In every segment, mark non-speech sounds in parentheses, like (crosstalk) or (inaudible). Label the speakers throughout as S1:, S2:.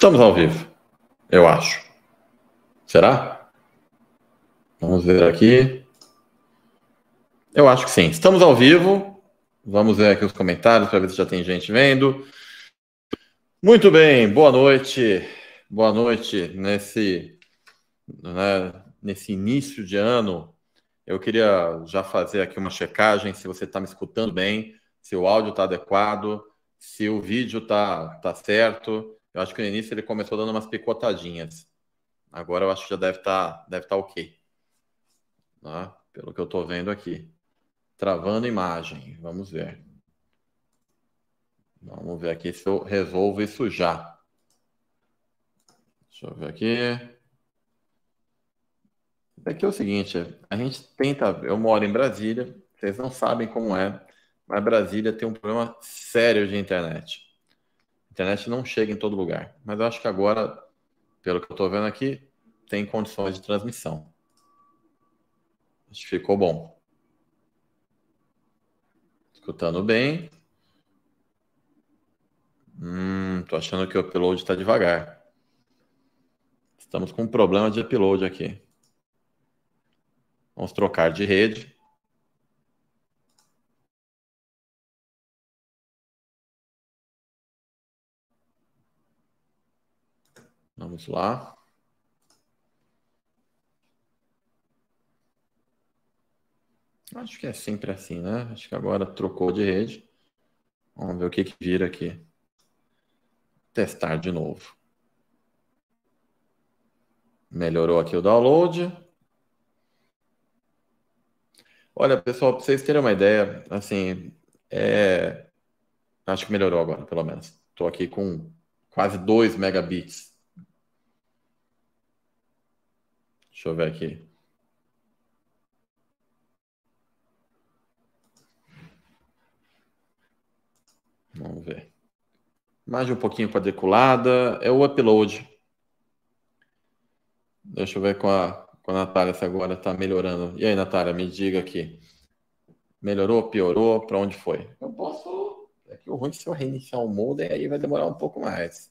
S1: Estamos ao vivo, eu acho. Será? Vamos ver aqui. Eu acho que sim. Estamos ao vivo. Vamos ver aqui os comentários para ver se já tem gente vendo. Muito bem, boa noite. Boa noite nesse, né, nesse início de ano. Eu queria já fazer aqui uma checagem se você está me escutando bem, se o áudio está adequado, se o vídeo está tá certo. Eu acho que no início ele começou dando umas picotadinhas. Agora eu acho que já deve estar tá, deve tá ok. Tá? Pelo que eu estou vendo aqui. Travando imagem. Vamos ver. Vamos ver aqui se eu resolvo isso já. Deixa eu ver aqui. É que é o seguinte, a gente tenta. Eu moro em Brasília, vocês não sabem como é, mas Brasília tem um problema sério de internet. A internet não chega em todo lugar. Mas eu acho que agora, pelo que eu estou vendo aqui, tem condições de transmissão. Acho que ficou bom. Escutando bem. Hum, tô achando que o upload está devagar. Estamos com um problema de upload aqui. Vamos trocar de rede. Vamos lá. Acho que é sempre assim, né? Acho que agora trocou de rede. Vamos ver o que, que vira aqui. Testar de novo. Melhorou aqui o download. Olha, pessoal, para vocês terem uma ideia, assim, é... acho que melhorou agora, pelo menos. Estou aqui com quase 2 megabits Deixa eu ver aqui. Vamos ver. Mais um pouquinho quadriculada. É o upload. Deixa eu ver com a, com a Natália se agora está melhorando. E aí, Natália, me diga aqui. Melhorou, piorou? Para onde foi? Eu posso. É que o ruim se eu reiniciar o modem, aí vai demorar um pouco mais.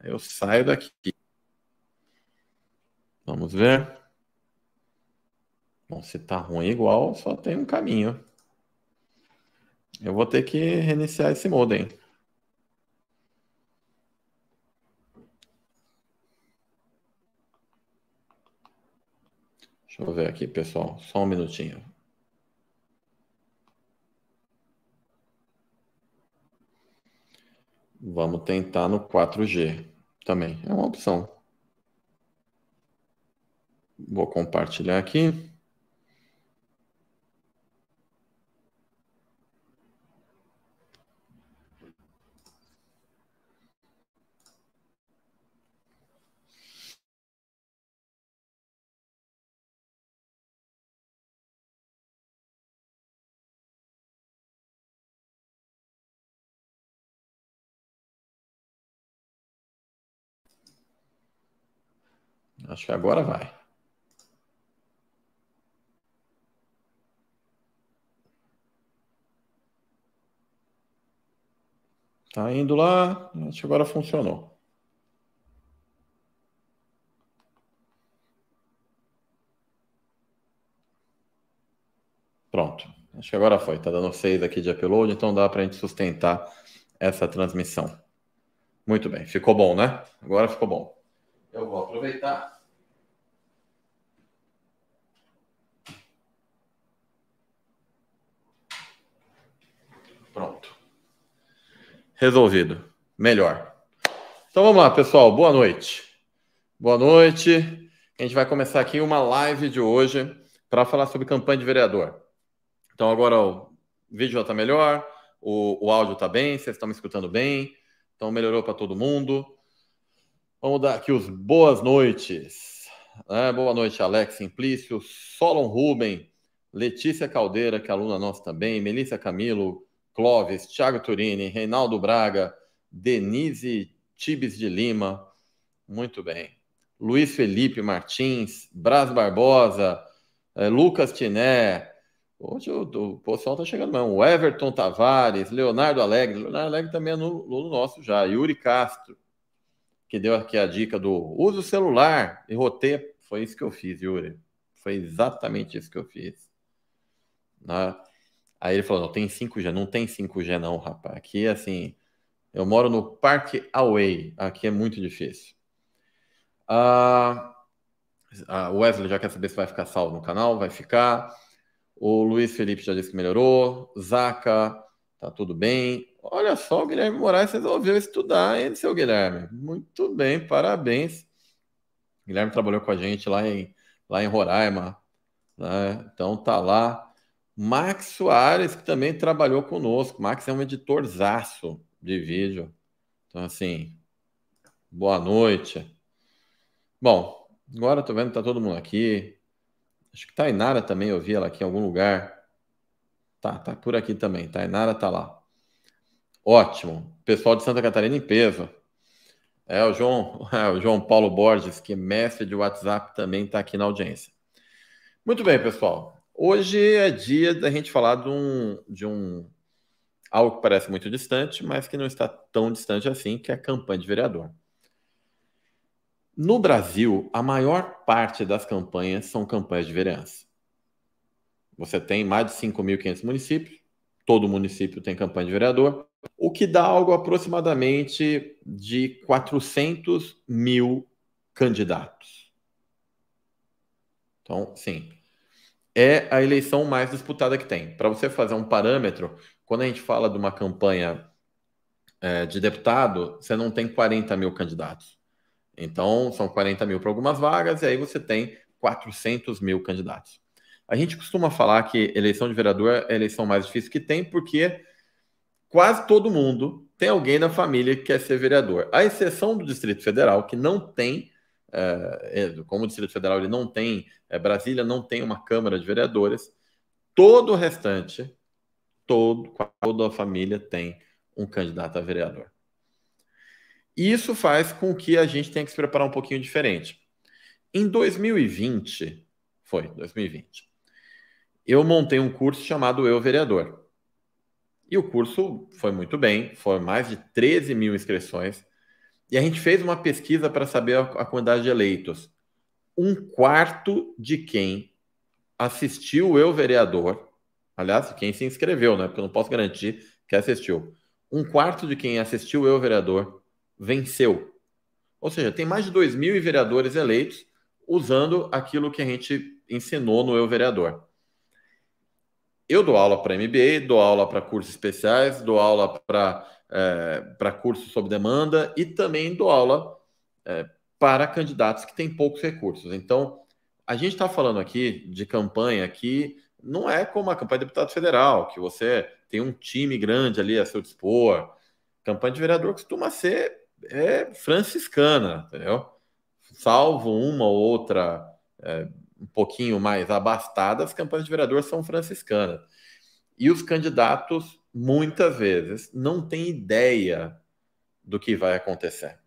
S1: Eu saio daqui. Vamos ver. Bom, se tá ruim igual, só tem um caminho. Eu vou ter que reiniciar esse modem. Deixa eu ver aqui, pessoal. Só um minutinho. Vamos tentar no 4G também. É uma opção. Vou compartilhar aqui. Acho que agora vai. Tá indo lá, acho que agora funcionou. Pronto, acho que agora foi. Tá dando 6 aqui de upload, então dá para a gente sustentar essa transmissão. Muito bem, ficou bom, né? Agora ficou bom. Eu vou aproveitar resolvido. Melhor. Então vamos lá, pessoal. Boa noite. Boa noite. A gente vai começar aqui uma live de hoje para falar sobre campanha de vereador. Então agora o vídeo já está melhor, o, o áudio está bem, vocês estão me escutando bem, então melhorou para todo mundo. Vamos dar aqui os boas noites. É, boa noite, Alex Simplício, Solon Ruben, Letícia Caldeira, que é aluna nossa também, Melissa Camilo, Clóvis, Thiago Turini, Reinaldo Braga, Denise Tibes de Lima. Muito bem. Luiz Felipe Martins, Braz Barbosa, eh, Lucas Tiné. Hoje o, o pessoal está chegando não? O Everton Tavares, Leonardo Alegre. Leonardo Alegre também é no nosso já. Yuri Castro, que deu aqui a dica do uso celular e roteia. Foi isso que eu fiz, Yuri. Foi exatamente isso que eu fiz. Né? Aí ele falou: não, tem 5G. Não tem 5G, não, rapaz. Aqui, assim, eu moro no Parque Away. Aqui é muito difícil. O ah, a ah, Wesley já quer saber se vai ficar salvo no canal. Vai ficar. O Luiz Felipe já disse que melhorou. Zaca, tá tudo bem. Olha só, o Guilherme Moraes resolveu estudar, hein, seu Guilherme? Muito bem, parabéns. O Guilherme trabalhou com a gente lá em, lá em Roraima. Né? Então tá lá Max Soares, que também trabalhou conosco. Max é um editorzaço de vídeo. Então, assim, boa noite. Bom, agora estou tô vendo que tá todo mundo aqui. Acho que Tainara também, eu vi ela aqui em algum lugar. Tá, tá por aqui também. Tainara tá lá. Ótimo. Pessoal de Santa Catarina em peso. É, o João, (laughs) é, o João Paulo Borges, que é mestre de WhatsApp, também está aqui na audiência. Muito bem, pessoal. Hoje é dia da gente falar de um, de um algo que parece muito distante, mas que não está tão distante assim, que é a campanha de vereador. No Brasil, a maior parte das campanhas são campanhas de vereança. Você tem mais de 5.500 municípios, todo município tem campanha de vereador, o que dá algo aproximadamente de 400 mil candidatos. Então, sim, é a eleição mais disputada que tem. Para você fazer um parâmetro, quando a gente fala de uma campanha é, de deputado, você não tem 40 mil candidatos. Então, são 40 mil para algumas vagas, e aí você tem 400 mil candidatos. A gente costuma falar que eleição de vereador é a eleição mais difícil que tem, porque quase todo mundo tem alguém na família que quer ser vereador. A exceção do Distrito Federal, que não tem é, é, como o Distrito Federal ele não tem, é, Brasília não tem uma Câmara de Vereadores, todo o restante, todo, toda a família tem um candidato a vereador. Isso faz com que a gente tenha que se preparar um pouquinho diferente. Em 2020, foi 2020, eu montei um curso chamado Eu Vereador. E o curso foi muito bem, foram mais de 13 mil inscrições e a gente fez uma pesquisa para saber a, a quantidade de eleitos. Um quarto de quem assistiu Eu Vereador, aliás, quem se inscreveu, né? Porque eu não posso garantir que assistiu. Um quarto de quem assistiu Eu Vereador venceu. Ou seja, tem mais de 2 mil vereadores eleitos usando aquilo que a gente ensinou no Eu Vereador eu dou aula para MBA, dou aula para cursos especiais, dou aula para é, para cursos sob demanda e também dou aula é, para candidatos que têm poucos recursos. Então, a gente está falando aqui de campanha que não é como a campanha de deputado federal, que você tem um time grande ali a seu dispor. Campanha de vereador costuma ser é, franciscana, entendeu? Salvo uma ou outra é, um pouquinho mais abastada, as campanhas de vereador são franciscanas. E os candidatos, muitas vezes, não têm ideia do que vai acontecer.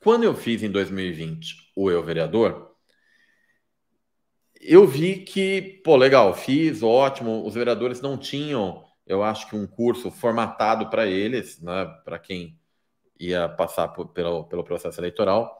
S1: Quando eu fiz em 2020 o Eu Vereador, eu vi que, pô, legal, fiz, ótimo. Os vereadores não tinham, eu acho que, um curso formatado para eles, né, para quem ia passar por, pelo, pelo processo eleitoral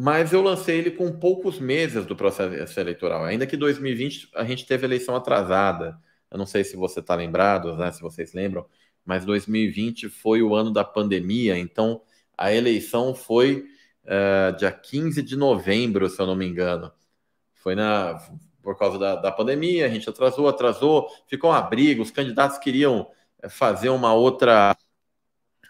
S1: mas eu lancei ele com poucos meses do processo eleitoral. Ainda que 2020 a gente teve eleição atrasada. Eu não sei se você está lembrado, né, se vocês lembram, mas 2020 foi o ano da pandemia, então a eleição foi uh, dia 15 de novembro, se eu não me engano. Foi na, por causa da, da pandemia, a gente atrasou, atrasou, ficou uma briga, os candidatos queriam eh, fazer uma outra.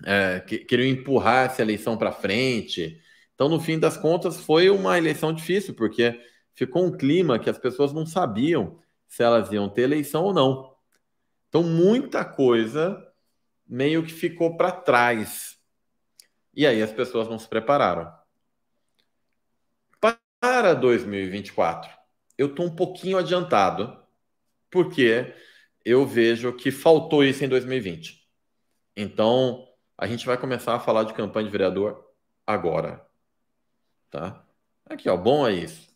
S1: Eh, queriam empurrar essa eleição para frente. Então, no fim das contas, foi uma eleição difícil, porque ficou um clima que as pessoas não sabiam se elas iam ter eleição ou não. Então, muita coisa meio que ficou para trás. E aí as pessoas não se prepararam. Para 2024, eu estou um pouquinho adiantado, porque eu vejo que faltou isso em 2020. Então, a gente vai começar a falar de campanha de vereador agora. Tá? Aqui, ó, bom é isso.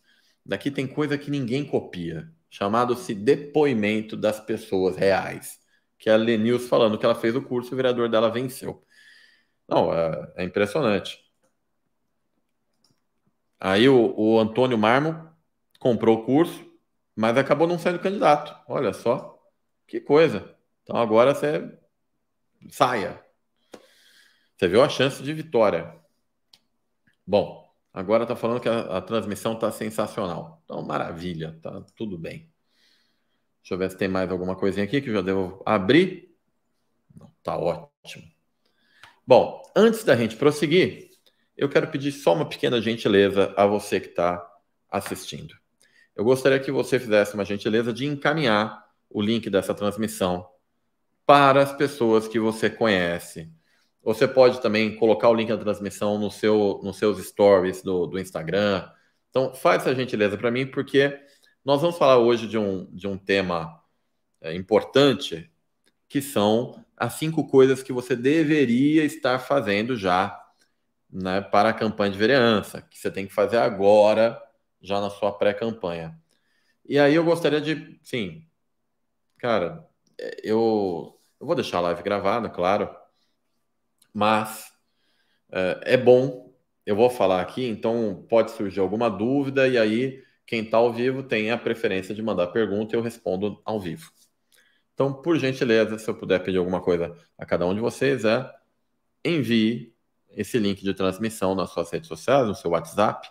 S1: Daqui tem coisa que ninguém copia, chamado-se depoimento das pessoas reais. Que é a Lenils falando que ela fez o curso e o vereador dela venceu. Não, é, é impressionante. Aí o, o Antônio Marmo comprou o curso, mas acabou não sendo candidato. Olha só, que coisa. Então agora você saia. Você viu a chance de vitória. Bom, Agora está falando que a, a transmissão está sensacional. Então, maravilha, tá tudo bem. Deixa eu ver se tem mais alguma coisinha aqui que eu já devo abrir. Está tá ótimo. Bom, antes da gente prosseguir, eu quero pedir só uma pequena gentileza a você que está assistindo. Eu gostaria que você fizesse uma gentileza de encaminhar o link dessa transmissão para as pessoas que você conhece, você pode também colocar o link da transmissão no seu, nos seus stories do, do Instagram. Então, faz essa gentileza para mim, porque nós vamos falar hoje de um, de um tema é, importante, que são as cinco coisas que você deveria estar fazendo já né, para a campanha de vereança, que você tem que fazer agora, já na sua pré-campanha. E aí eu gostaria de, sim, cara, é, eu, eu vou deixar a live gravada, claro mas uh, é bom. Eu vou falar aqui, então pode surgir alguma dúvida e aí quem está ao vivo tem a preferência de mandar pergunta e eu respondo ao vivo. Então, por gentileza, se eu puder pedir alguma coisa a cada um de vocês, é envie esse link de transmissão nas suas redes sociais, no seu WhatsApp,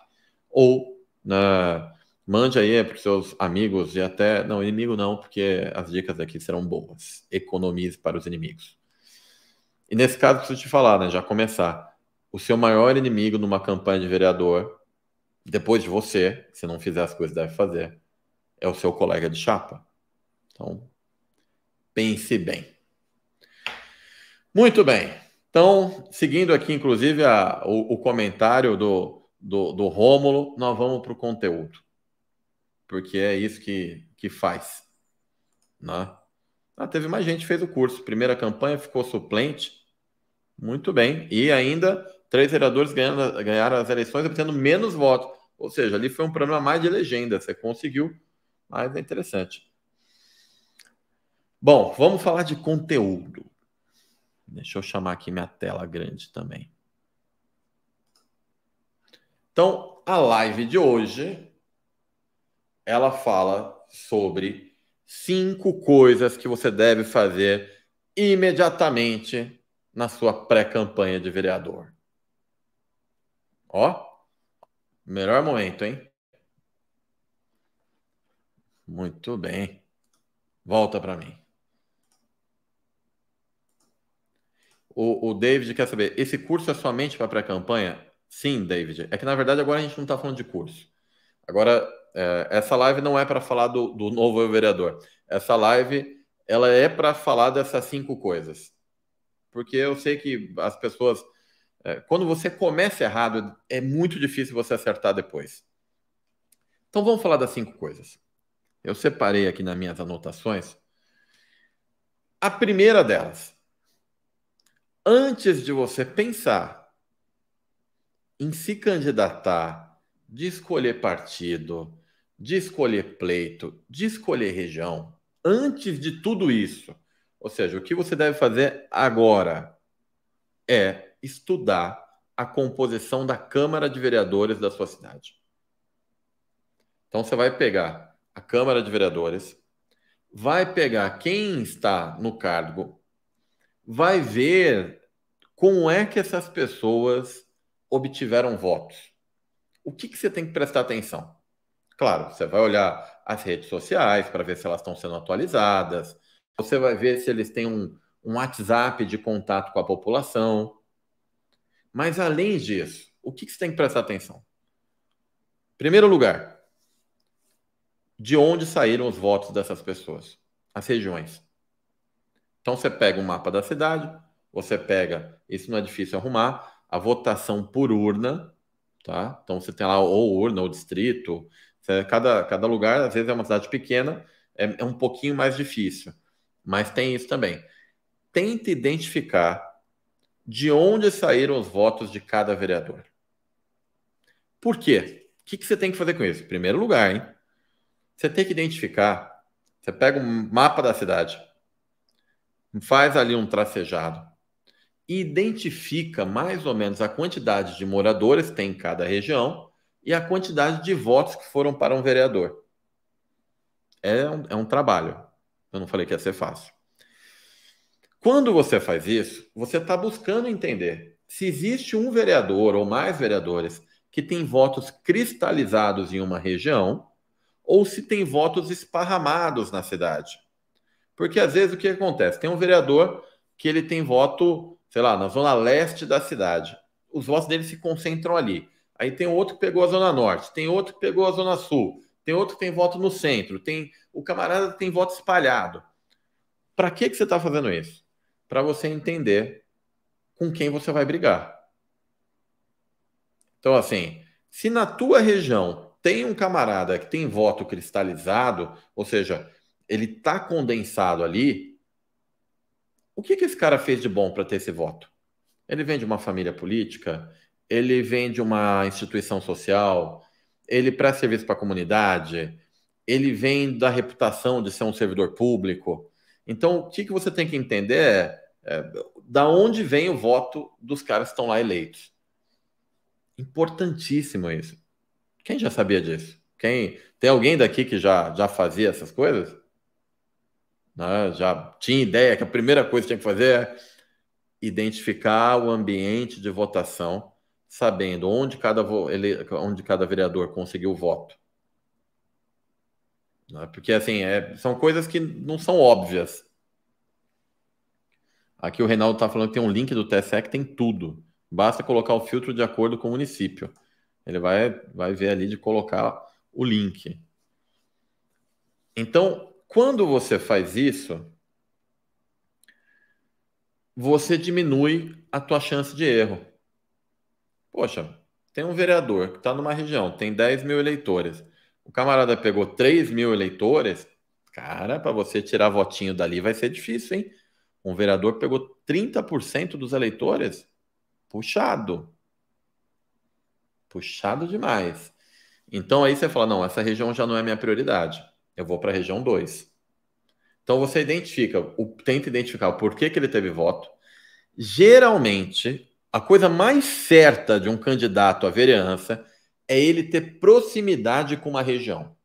S1: ou na, né, mande aí para os seus amigos e até. Não, inimigo não, porque as dicas aqui serão boas. Economize para os inimigos. E nesse caso, preciso te falar, né? Já começar. O seu maior inimigo numa campanha de vereador, depois de você, se não fizer as coisas que deve fazer, é o seu colega de chapa. Então, pense bem. Muito bem. Então, seguindo aqui, inclusive, a, o, o, comentário do, do, do Rômulo, nós vamos para o conteúdo. Porque é isso que, que faz. Né? Ah, teve mais gente que fez o curso. Primeira campanha ficou suplente muito bem. E ainda três vereadores ganhando, ganharam as eleições obtendo menos votos. Ou seja, ali foi um problema mais de legenda. Você conseguiu, mas é interessante. Bom, vamos falar de conteúdo. Deixa eu chamar aqui minha tela grande também. Então, a live de hoje ela fala sobre cinco coisas que você deve fazer imediatamente na sua pré-campanha de vereador? Ó, melhor momento, hein? Muito bem. Volta para mim. O, o David quer saber: esse curso é somente para pré-campanha? Sim, David. É que na verdade agora a gente não está falando de curso. Agora, é, essa live não é para falar do, do novo vereador. Essa live ela é para falar dessas cinco coisas porque eu sei que as pessoas. É, quando você começa errado, é muito difícil você acertar depois. Então vamos falar das cinco coisas. Eu separei aqui nas minhas anotações. A primeira delas, antes de você pensar em se candidatar, de escolher partido, de escolher pleito, de escolher região, antes de tudo isso, ou seja, o que você deve fazer agora é estudar a composição da Câmara de Vereadores da sua cidade. Então você vai pegar a Câmara de Vereadores, vai pegar quem está no cargo, vai ver como é que essas pessoas obtiveram votos. O que, que você tem que prestar atenção? Claro, você vai olhar as redes sociais para ver se elas estão sendo atualizadas, você vai ver se eles têm um, um WhatsApp de contato com a população. Mas além disso, o que, que você tem que prestar atenção? Primeiro lugar, de onde saíram os votos dessas pessoas? As regiões. Então você pega um mapa da cidade, você pega, isso não é difícil arrumar, a votação por urna, tá? Então você tem lá ou urna ou distrito, é, cada, cada lugar, às vezes é uma cidade pequena, é, é um pouquinho mais difícil. Mas tem isso também. Tente identificar de onde saíram os votos de cada vereador. Por quê? O que, que você tem que fazer com isso? Em primeiro lugar, hein? Você tem que identificar. Você pega um mapa da cidade, faz ali um tracejado, e identifica mais ou menos a quantidade de moradores que tem em cada região e a quantidade de votos que foram para um vereador. É um, é um trabalho. Eu não falei que ia ser fácil. Quando você faz isso, você está buscando entender se existe um vereador ou mais vereadores que tem votos cristalizados em uma região ou se tem votos esparramados na cidade. Porque às vezes o que acontece? Tem um vereador que ele tem voto, sei lá, na zona leste da cidade. Os votos dele se concentram ali. Aí tem outro que pegou a zona norte, tem outro que pegou a zona sul, tem outro que tem voto no centro, tem o camarada tem voto espalhado. Para que, que você está fazendo isso? Para você entender com quem você vai brigar. Então, assim, se na tua região tem um camarada que tem voto cristalizado, ou seja, ele está condensado ali, o que, que esse cara fez de bom para ter esse voto? Ele vem de uma família política? Ele vem de uma instituição social? Ele presta serviço para a comunidade? ele vem da reputação de ser um servidor público. Então, o que, que você tem que entender é, é da onde vem o voto dos caras que estão lá eleitos. Importantíssimo isso. Quem já sabia disso? Quem Tem alguém daqui que já, já fazia essas coisas? Não, né? já tinha ideia que a primeira coisa que tinha que fazer é identificar o ambiente de votação, sabendo onde cada, onde cada vereador conseguiu o voto né? Porque, assim, é, são coisas que não são óbvias. Aqui o Reinaldo está falando que tem um link do TSE que tem tudo. Basta colocar o filtro de acordo com o município. Ele vai, vai ver ali de colocar o link. Então, quando você faz isso, você diminui a tua chance de erro. Poxa, tem um vereador que está numa região, tem 10 mil eleitores. O camarada pegou 3 mil eleitores. Cara, para você tirar votinho dali vai ser difícil, hein? Um vereador pegou 30% dos eleitores. Puxado. Puxado demais. Então aí você fala: não, essa região já não é minha prioridade. Eu vou para a região 2. Então você identifica, o, tenta identificar o porquê que ele teve voto. Geralmente, a coisa mais certa de um candidato à vereança é ele ter proximidade com uma região.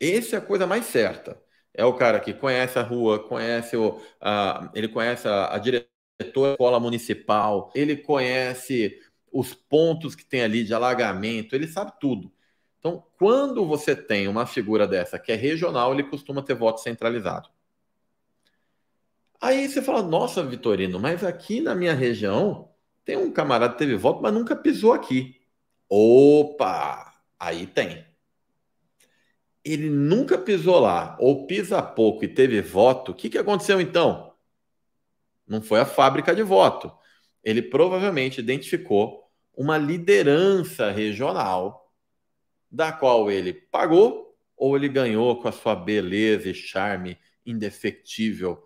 S1: Essa é a coisa mais certa. É o cara que conhece a rua, conhece o, a, ele conhece a, a diretora da escola municipal, ele conhece os pontos que tem ali de alagamento, ele sabe tudo. Então, quando você tem uma figura dessa que é regional, ele costuma ter voto centralizado. Aí você fala, nossa, Vitorino, mas aqui na minha região tem um camarada que teve voto, mas nunca pisou aqui. Opa! Aí tem. Ele nunca pisou lá, ou pisa pouco e teve voto. O que, que aconteceu então? Não foi a fábrica de voto. Ele provavelmente identificou uma liderança regional da qual ele pagou ou ele ganhou com a sua beleza e charme indefectível.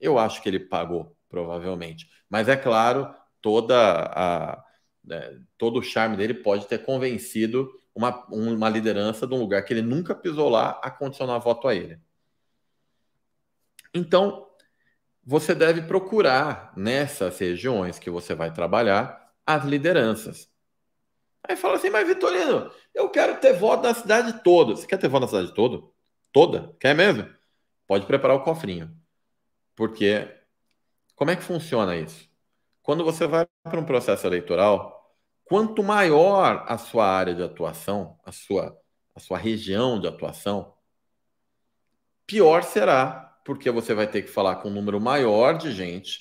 S1: Eu acho que ele pagou, provavelmente. Mas é claro, toda a, né, todo o charme dele pode ter convencido uma, uma liderança de um lugar que ele nunca pisou lá a condicionar voto a ele. Então, você deve procurar nessas regiões que você vai trabalhar as lideranças. Aí fala assim, mas Vitorino, eu quero ter voto na cidade toda. Você quer ter voto na cidade toda? Toda? Quer mesmo? Pode preparar o cofrinho. Porque como é que funciona isso? Quando você vai para um processo eleitoral, Quanto maior a sua área de atuação, a sua, a sua região de atuação, pior será, porque você vai ter que falar com um número maior de gente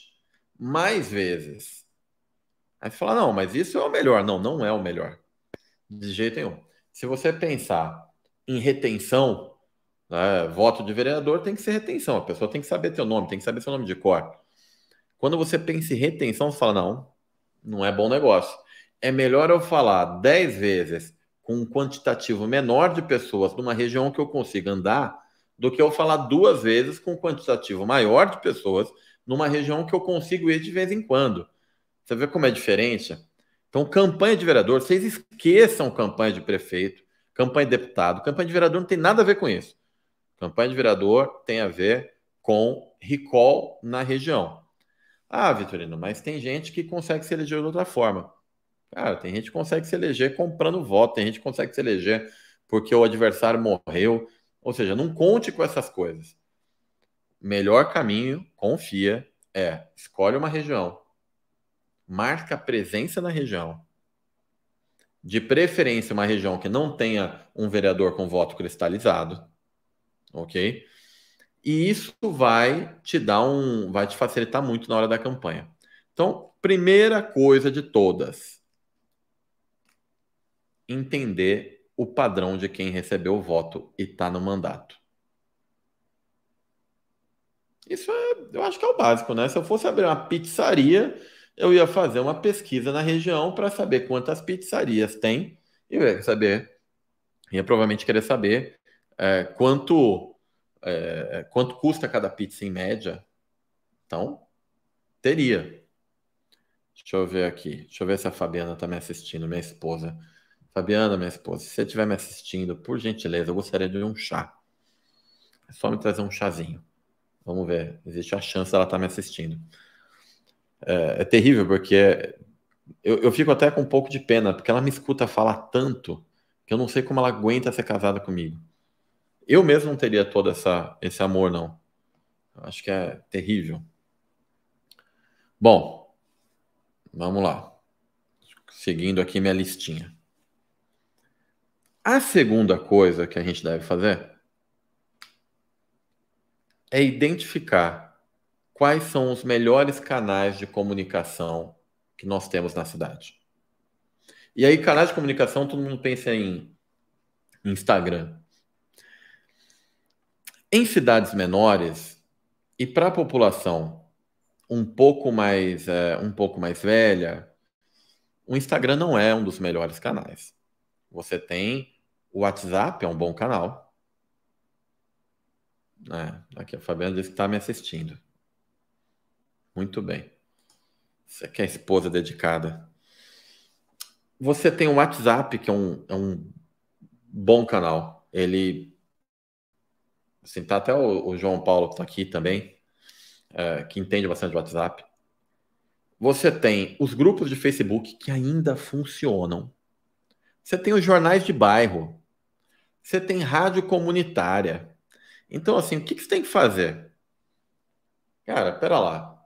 S1: mais vezes. Aí você fala, não, mas isso é o melhor. Não, não é o melhor. De jeito nenhum. Se você pensar em retenção, né, voto de vereador tem que ser retenção. A pessoa tem que saber seu nome, tem que saber seu nome de cor. Quando você pensa em retenção, você fala, não, não é bom negócio é melhor eu falar 10 vezes com um quantitativo menor de pessoas numa região que eu consiga andar do que eu falar duas vezes com um quantitativo maior de pessoas numa região que eu consigo ir de vez em quando. Você vê como é diferente? Então, campanha de vereador, vocês esqueçam campanha de prefeito, campanha de deputado. Campanha de vereador não tem nada a ver com isso. Campanha de vereador tem a ver com recall na região. Ah, Vitorino, mas tem gente que consegue se eleger de outra forma. Cara, tem gente que consegue se eleger comprando voto, tem gente que consegue se eleger porque o adversário morreu. Ou seja, não conte com essas coisas. Melhor caminho, confia, é escolhe uma região, marca presença na região. De preferência, uma região que não tenha um vereador com voto cristalizado, ok? E isso vai te dar um. vai te facilitar muito na hora da campanha. Então, primeira coisa de todas, entender o padrão de quem recebeu o voto e está no mandato. Isso é, eu acho que é o básico, né? Se eu fosse abrir uma pizzaria, eu ia fazer uma pesquisa na região para saber quantas pizzarias tem e ia saber, ia provavelmente querer saber é, quanto é, quanto custa cada pizza em média. Então, teria. Deixa eu ver aqui. Deixa eu ver se a Fabiana está me assistindo, minha esposa. Fabiana, minha esposa, se você estiver me assistindo, por gentileza, eu gostaria de um chá. É só me trazer um chazinho. Vamos ver. Existe a chance dela estar tá me assistindo. É, é terrível, porque eu, eu, fico até com um pouco de pena, porque ela me escuta falar tanto que eu não sei como ela aguenta ser casada comigo. Eu mesmo não teria todo essa, esse amor, não. Eu acho que é terrível. Bom, vamos lá. Seguindo aqui minha listinha. A segunda coisa que a gente deve fazer é identificar quais são os melhores canais de comunicação que nós temos na cidade. E aí, canais de comunicação, todo mundo pensa em Instagram. Em cidades menores e para a população um pouco mais é, um pouco mais velha, o Instagram não é um dos melhores canais. Você tem o WhatsApp é um bom canal. É, aqui a Fabiana disse que está me assistindo. Muito bem. Você quer é esposa dedicada? Você tem o um WhatsApp, que é um, é um bom canal. Ele. Assim, tá até o, o João Paulo que está aqui também, é, que entende bastante WhatsApp. Você tem os grupos de Facebook que ainda funcionam. Você tem os jornais de bairro, você tem rádio comunitária. Então, assim, o que, que você tem que fazer? Cara, pera lá.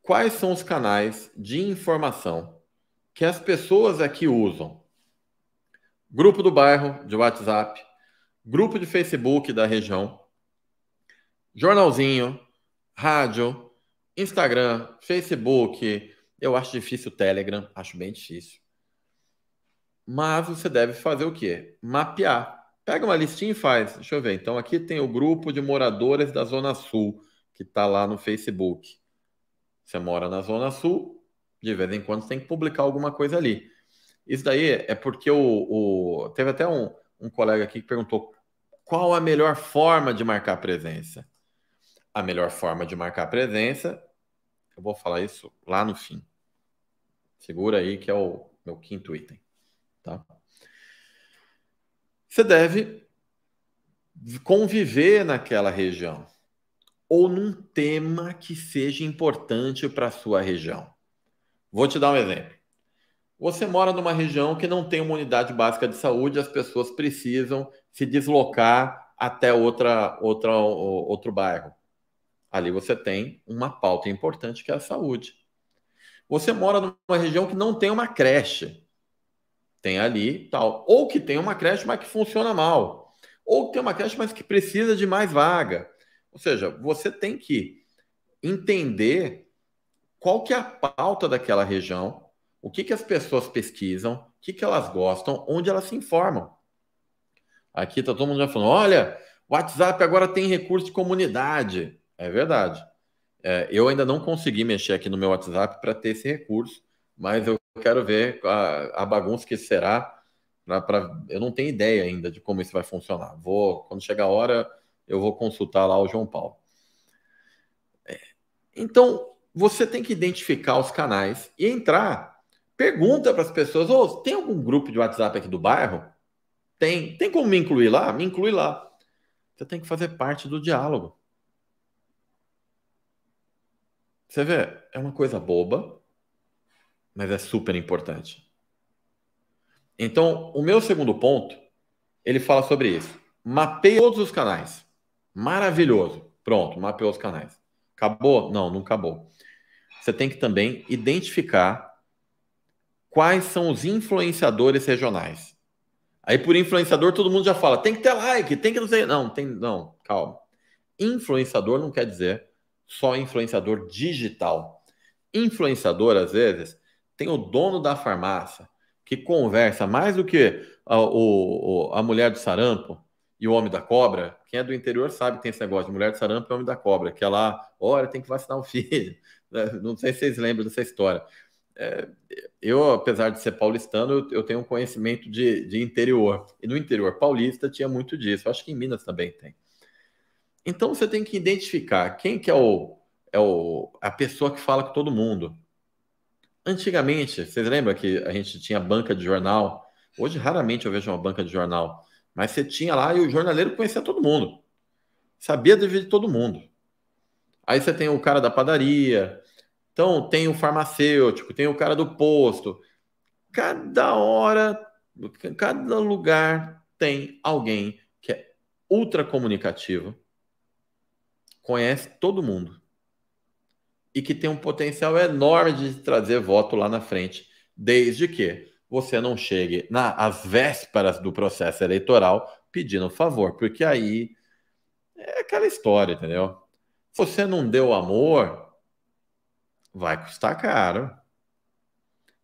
S1: Quais são os canais de informação que as pessoas aqui usam? Grupo do bairro de WhatsApp, grupo de Facebook da região, jornalzinho, rádio, Instagram, Facebook. Eu acho difícil o Telegram, acho bem difícil. Mas você deve fazer o quê? Mapear. Pega uma listinha e faz. Deixa eu ver. Então aqui tem o grupo de moradores da Zona Sul, que está lá no Facebook. Você mora na Zona Sul, de vez em quando você tem que publicar alguma coisa ali. Isso daí é porque o, o... teve até um, um colega aqui que perguntou qual a melhor forma de marcar presença. A melhor forma de marcar presença, eu vou falar isso lá no fim. Segura aí que é o meu quinto item. Tá? Você deve conviver naquela região ou num tema que seja importante para a sua região. Vou te dar um exemplo. Você mora numa região que não tem uma unidade básica de saúde, as pessoas precisam se deslocar até outra, outra, outro bairro. Ali você tem uma pauta importante que é a saúde. Você mora numa região que não tem uma creche. Tem ali tal. Ou que tem uma creche, mas que funciona mal. Ou que tem uma creche, mas que precisa de mais vaga. Ou seja, você tem que entender qual que é a pauta daquela região, o que, que as pessoas pesquisam, o que, que elas gostam, onde elas se informam. Aqui tá todo mundo já falando, olha, o WhatsApp agora tem recurso de comunidade. É verdade. É, eu ainda não consegui mexer aqui no meu WhatsApp para ter esse recurso, mas eu eu quero ver a, a bagunça que será. Pra, pra, eu não tenho ideia ainda de como isso vai funcionar. Vou, quando chegar a hora, eu vou consultar lá o João Paulo. É, então, você tem que identificar os canais e entrar. Pergunta para as pessoas: oh, tem algum grupo de WhatsApp aqui do bairro? Tem. Tem como me incluir lá? Me inclui lá. Você tem que fazer parte do diálogo. Você vê, é uma coisa boba, mas é super importante. Então, o meu segundo ponto, ele fala sobre isso. Mapei todos os canais. Maravilhoso. Pronto, mapeou os canais. Acabou? Não, não acabou. Você tem que também identificar quais são os influenciadores regionais. Aí por influenciador todo mundo já fala, tem que ter like, tem que não sei, não, tem não, calma. Influenciador não quer dizer só influenciador digital. Influenciador às vezes tem o dono da farmácia que conversa mais do que a, o, a mulher do sarampo e o homem da cobra. Quem é do interior sabe que tem esse negócio de mulher do sarampo e homem da cobra, que é lá, olha, tem que vacinar o um (laughs) filho. Né, não sei se vocês lembram dessa história. É, eu, apesar de ser paulistano, eu, tenho um conhecimento de, de interior. E no interior paulista tinha muito disso. Eu acho que em Minas também tem. Então você tem que identificar quem que é o, é o a pessoa que fala com todo mundo. Antigamente, vocês lembram que a gente tinha banca de jornal? Hoje raramente eu vejo uma banca de jornal, mas você tinha lá e o jornaleiro conhecia todo mundo. Sabia de todo mundo. Aí você tem o cara da padaria, então tem o farmacêutico, tem o cara do posto. Cada hora, cada lugar tem alguém que é ultra comunicativo, conhece todo mundo e que tem um potencial enorme de trazer voto lá na frente, desde que você não chegue nas às vésperas do processo eleitoral pedindo favor, porque aí é aquela história, entendeu? Você não deu amor, vai custar caro.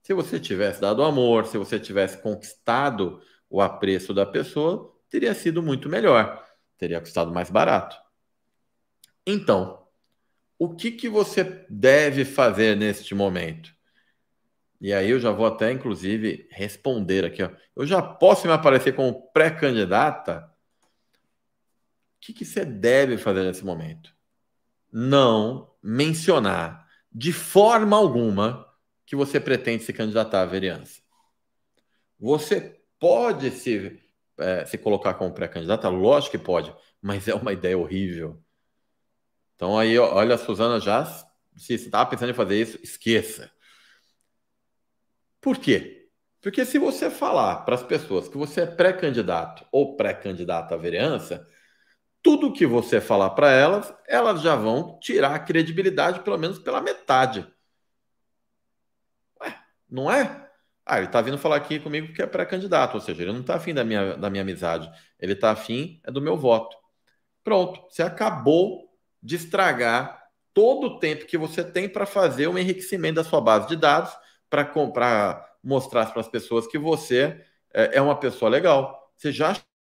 S1: Se você tivesse dado amor, se você tivesse conquistado o apreço da pessoa, teria sido muito melhor, teria custado mais barato. Então, o que, que você deve fazer neste momento? E aí eu já vou até, inclusive, responder aqui. Ó. Eu já posso me aparecer como pré-candidata? O que, que você deve fazer nesse momento? Não mencionar de forma alguma que você pretende se candidatar à vereança. Você pode se, é, se colocar como pré-candidata? Lógico que pode, mas é uma ideia horrível então aí, olha, a Suzana já se estava pensando em fazer isso, esqueça. Por quê? Porque se você falar para as pessoas que você é pré-candidato ou pré-candidata à vereança, tudo que você falar para elas, elas já vão tirar a credibilidade pelo menos pela metade. Ué, não é? Ah, ele está vindo falar aqui comigo que é pré-candidato, ou seja, ele não está afim da minha, da minha amizade, ele está afim é do meu voto. Pronto, você acabou de estragar todo o tempo que você tem para fazer um enriquecimento da sua base de dados, para comprar, mostrar para as pessoas que você é, é uma pessoa legal. Você já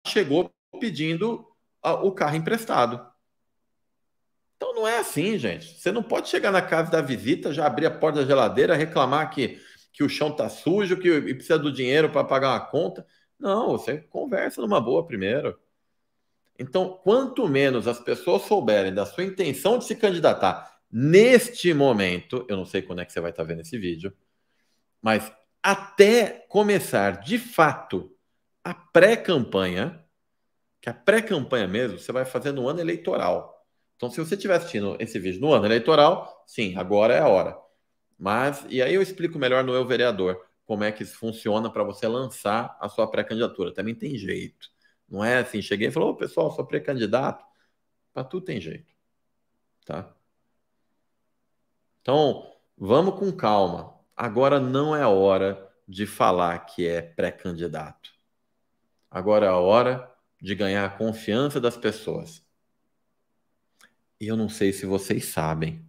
S1: chegou pedindo o carro emprestado. Então não é assim, gente. Você não pode chegar na casa da visita, já abrir a porta da geladeira, reclamar que, que o chão está sujo, que e precisa do dinheiro para pagar uma conta. Não, você conversa numa boa primeiro. Então, quanto menos as pessoas souberem da sua intenção de se candidatar neste momento, eu não sei quando é que você vai estar vendo esse vídeo, mas até começar de fato a pré-campanha, que a pré-campanha mesmo você vai fazer no ano eleitoral. Então, se você estiver assistindo esse vídeo no ano eleitoral, sim, agora é a hora. Mas, e aí eu explico melhor no Eu Vereador como é que isso funciona para você lançar a sua pré-candidatura. Também tem jeito. Não é assim, cheguei e falou, oh, pessoal, sou pré-candidato. Para tu tem jeito, tá? Então, vamos com calma. Agora não é hora de falar que é pré-candidato. Agora é a hora de ganhar a confiança das pessoas. E eu não sei se vocês sabem,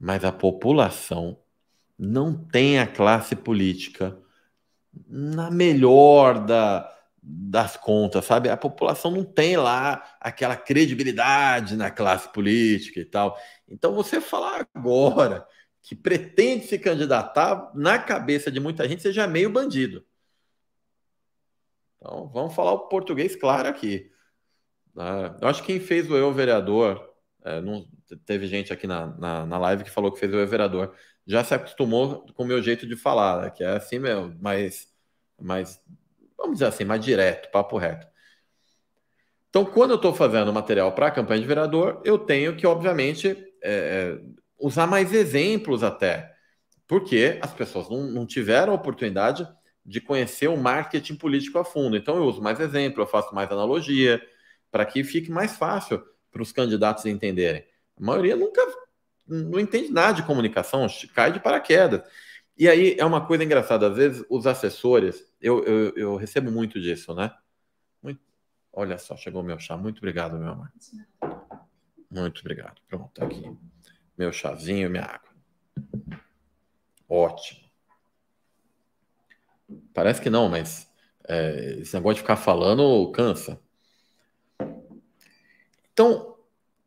S1: mas a população não tem a classe política na melhor da, das contas, sabe? A população não tem lá aquela credibilidade na classe política e tal. Então, você falar agora que pretende se candidatar, na cabeça de muita gente, seja é meio bandido. Então, vamos falar o português claro aqui. Ah, eu acho que quem fez o Eu Vereador, é, não, teve gente aqui na, na, na, live que falou que fez o Eu Vereador, já se acostumou com o meu jeito de falar, né? que é assim mesmo, mas, mas vamos dizer assim, mais direto, papo reto. Então, quando eu estou fazendo material para a campanha de vereador, eu tenho que, obviamente, é, é, usar mais exemplos até, porque as pessoas não, não tiveram a oportunidade de conhecer o marketing político a fundo. Então, eu uso mais exemplo, eu faço mais analogia, para que fique mais fácil para os candidatos entenderem. A maioria nunca não entende nada de comunicação, cai de paraquedas. E aí é uma coisa engraçada, às vezes os assessores eu, eu, eu recebo muito disso, né? Muito... Olha só, chegou meu chá. Muito obrigado, meu amor. Muito obrigado. Pronto, aqui. Meu chazinho, minha água. Ótimo. Parece que não, mas é, esse negócio de ficar falando cansa. Então,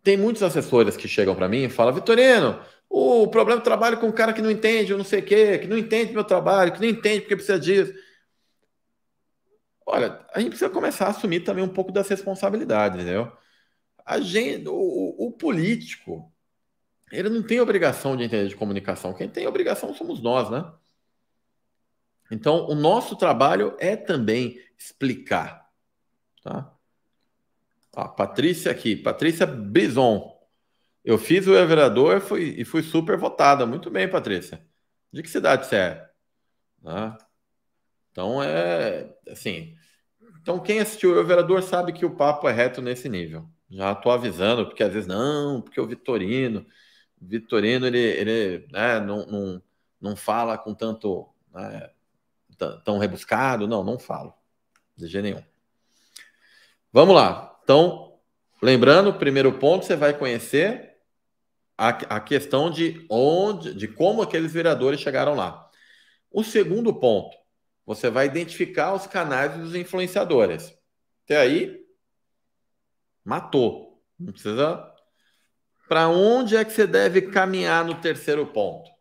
S1: tem muitos assessores que chegam para mim e falam: Vitorino, o problema do é trabalho com um cara que não entende, eu não sei o quê, que não entende meu trabalho, que não entende porque precisa disso. Olha, a gente precisa começar a assumir também um pouco das responsabilidades, entendeu? A gente, o, o político, ele não tem obrigação de entender de comunicação. Quem tem obrigação somos nós, né? Então, o nosso trabalho é também explicar, tá? A Patrícia aqui, Patrícia Brison. Eu fiz o eu vereador fui, e fui super votada. Muito bem, Patrícia. De que cidade você é? Tá? Então, é assim, então, quem assistiu o vereador, sabe que o papo é reto nesse nível. Já estou avisando, porque às vezes, não, porque o Vitorino, o Vitorino, ele, ele né, não, não, não fala com tanto, né, tão rebuscado. Não, não falo, de jeito nenhum. Vamos lá. Então, lembrando, primeiro ponto, você vai conhecer a, a questão de onde, de como aqueles vereadores chegaram lá. O segundo ponto, você vai identificar os canais dos influenciadores. Até aí, matou. Não precisa. Para onde é que você deve caminhar no terceiro ponto?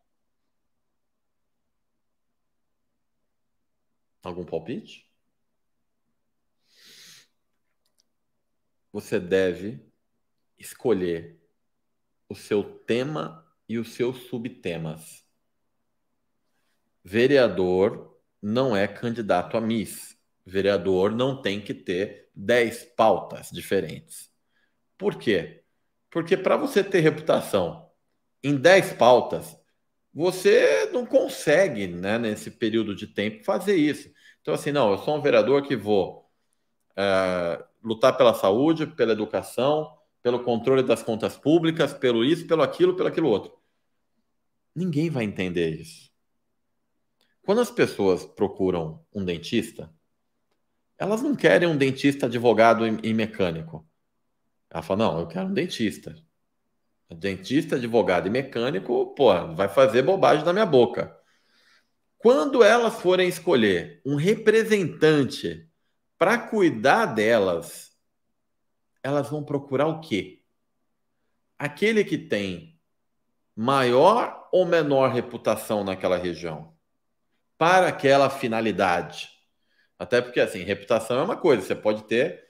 S1: Algum palpite? Você deve escolher o seu tema e os seus subtemas. Vereador não é candidato a Miss. Vereador não tem que ter 10 pautas diferentes. Por quê? Porque para você ter reputação em 10 pautas, você não consegue, né, nesse período de tempo, fazer isso. Então, assim, não, eu sou um vereador que vou é, lutar pela saúde, pela educação, pelo controle das contas públicas, pelo isso, pelo aquilo, pelo aquilo outro. Ninguém vai entender isso. Quando as pessoas procuram um dentista, elas não querem um dentista, advogado e, mecânico. Ela fala, não, eu quero um dentista. Dentista, advogado e mecânico, pô, vai fazer bobagem na minha boca. Quando elas forem escolher um representante para cuidar delas, elas vão procurar o quê? Aquele que tem maior ou menor reputação naquela região? para aquela finalidade. Até porque, assim, reputação é uma coisa, você pode ter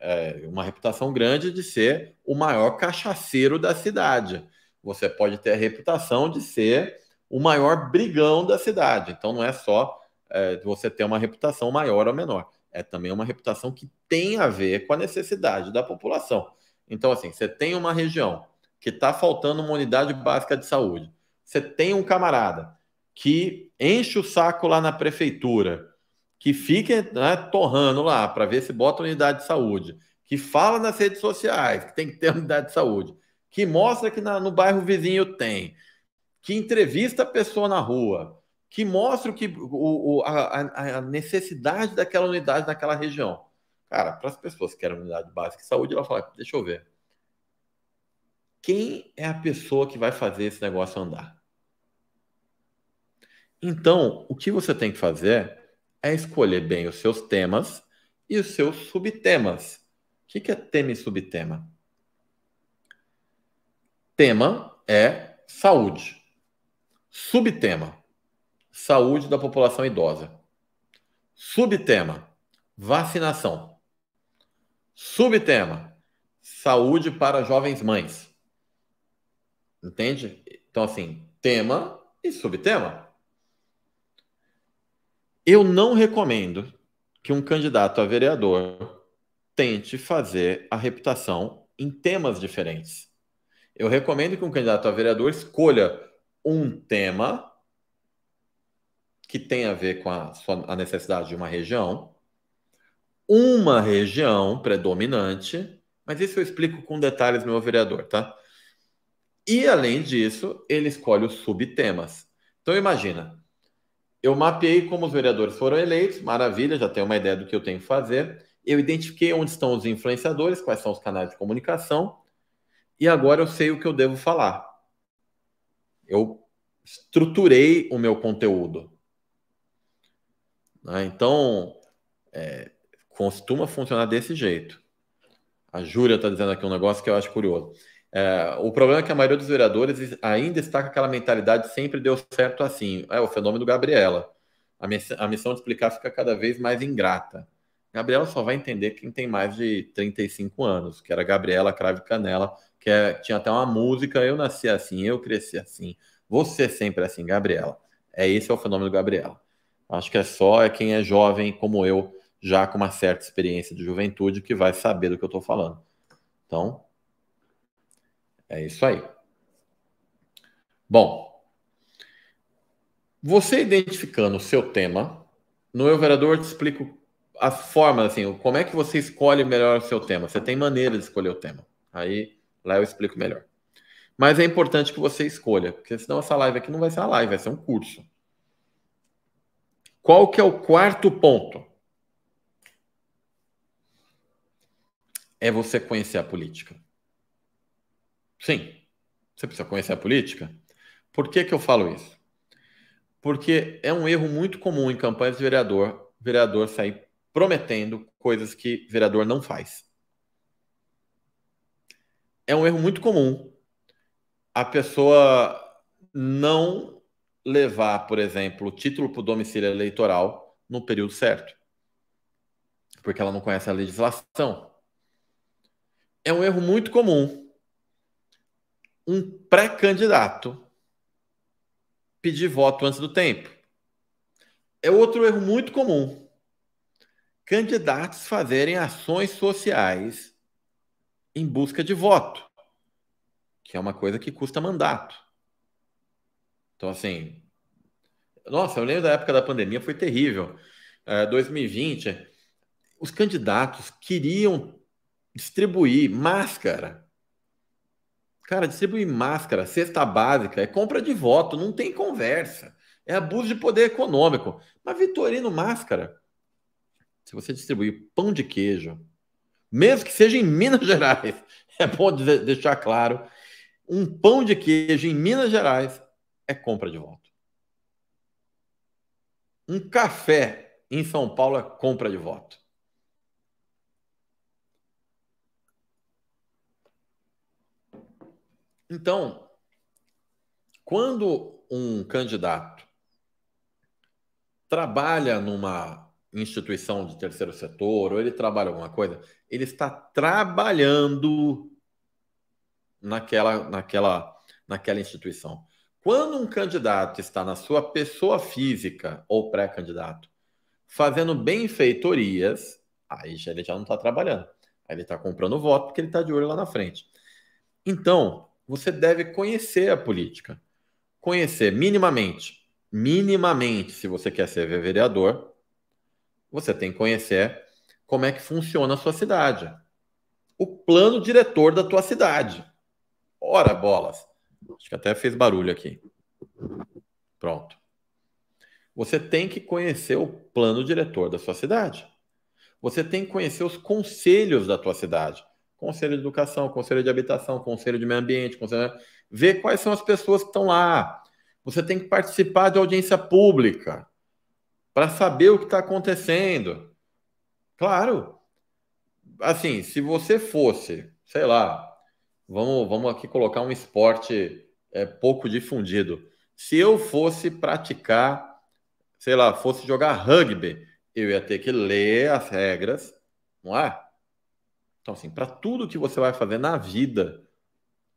S1: é, uma reputação grande de ser o maior cachaceiro da cidade. Você pode ter a reputação de ser o maior brigão da cidade. Então não é só é, você ter uma reputação maior ou menor. É também uma reputação que tem a ver com a necessidade da população. Então, assim, você tem uma região que está faltando uma unidade básica de saúde. Você tem um camarada que enche o saco lá na prefeitura, que fica né, torrando lá para ver se bota unidade de saúde, que fala nas redes sociais que tem que ter (laughs) unidade de saúde, que mostra que na, no bairro vizinho tem, que entrevista a pessoa na rua, que mostra que, o, o a, a necessidade daquela unidade naquela região. Cara, para as pessoas que querem unidade básica de saúde, ela fala: deixa eu ver. Quem é a pessoa que vai fazer esse negócio andar? Então, o que você tem que fazer é escolher bem os seus temas e os seus subtemas. O que é tema e subtema? Tema é saúde. Subtema: saúde da população idosa. Subtema: vacinação. Subtema: saúde para jovens mães. Entende? Então, assim, tema e subtema. Eu não recomendo que um candidato a vereador tente fazer a reputação em temas diferentes. Eu recomendo que um candidato a vereador escolha um tema que tem a ver com a, sua, a necessidade de uma região, uma região predominante, mas isso eu explico com detalhes meu vereador, tá? E além disso, ele escolhe os subtemas. Então imagina, eu mapeei como os vereadores foram eleitos, maravilha, já tenho uma ideia do que eu tenho que fazer. Eu identifiquei onde estão os influenciadores, quais são os canais de comunicação, e agora eu sei o que eu devo falar. Eu estruturei o meu conteúdo. Né? então, é, costuma funcionar desse jeito. A Júlia está dizendo aqui um negócio que eu acho curioso. É, o problema é que a maioria dos vereadores ainda está com aquela mentalidade sempre deu certo assim. É o fenômeno Gabriela. A, a missão de explicar fica cada vez mais ingrata. Gabriela só vai entender quem tem mais de 35 anos, que era Gabriela Crave Canela, que é, tinha até uma música, eu nasci assim, eu cresci assim, você sempre assim, Gabriela. É esse é o fenômeno Gabriela. Acho que é só é quem é jovem como eu, já com uma certa experiência de juventude, que vai saber do que eu estou falando. Então, é isso aí. Bom, você identificando o seu tema, no Eu Vereador eu te explico as formas, assim, como é que você escolhe melhor o seu tema. Você tem maneira de escolher o tema. Aí lá eu explico melhor. Mas é importante que você escolha, porque senão essa live aqui não vai ser uma live, vai ser um curso. Qual que é o quarto ponto? É você conhecer a política. Sim, você precisa conhecer a política. Por que, que eu falo isso? Porque é um erro muito comum em campanhas de vereador, vereador sair prometendo coisas que vereador não faz. É um erro muito comum a pessoa não levar, por exemplo, o título para o domicílio eleitoral no período certo, porque ela não conhece a legislação. É um erro muito comum um pré-candidato pedir voto antes do tempo. É outro erro muito comum. Candidatos fazerem ações sociais em busca de voto, que é uma coisa que custa mandato. Então, assim, nossa, eu lembro da época da pandemia, foi terrível. É, 2020, os candidatos queriam distribuir máscara Cara, distribuir máscara, cesta básica, é compra de voto, não tem conversa. É abuso de poder econômico. Mas Vitorino Máscara, se você distribuir pão de queijo, mesmo que seja em Minas (laughs) Gerais, é bom deixar claro, um pão de queijo em Minas Gerais é compra de voto. Um café em São Paulo é compra de voto. Então, quando um candidato trabalha numa instituição de terceiro setor, ou ele trabalha alguma coisa, ele está trabalhando naquela, naquela, naquela instituição. Quando um candidato está na sua pessoa física ou pré-candidato fazendo benfeitorias, aí já, ele já não está trabalhando. Aí ele está comprando voto porque ele está de olho lá na frente. Então, você deve conhecer a política. Conhecer minimamente. Minimamente, se você quer ser vereador, você tem que conhecer como é que funciona a sua cidade. O plano diretor da tua cidade. Ora, bolas. Acho que até fez barulho aqui. Pronto. Você tem que conhecer o plano diretor da sua cidade. Você tem que conhecer os conselhos da tua cidade. Conselho de Educação, Conselho de Habitação, Conselho de Meio Ambiente, Conselho... Né? ver quais são as pessoas que estão lá. Você tem que participar de audiência pública para saber o que está acontecendo. Claro. Assim, se você fosse, sei lá, vamos, vamos aqui colocar um esporte é, pouco difundido. Se eu fosse praticar, sei lá, fosse jogar rugby, eu ia ter que ler as regras, não é? Então, assim, para tudo que você vai fazer na vida,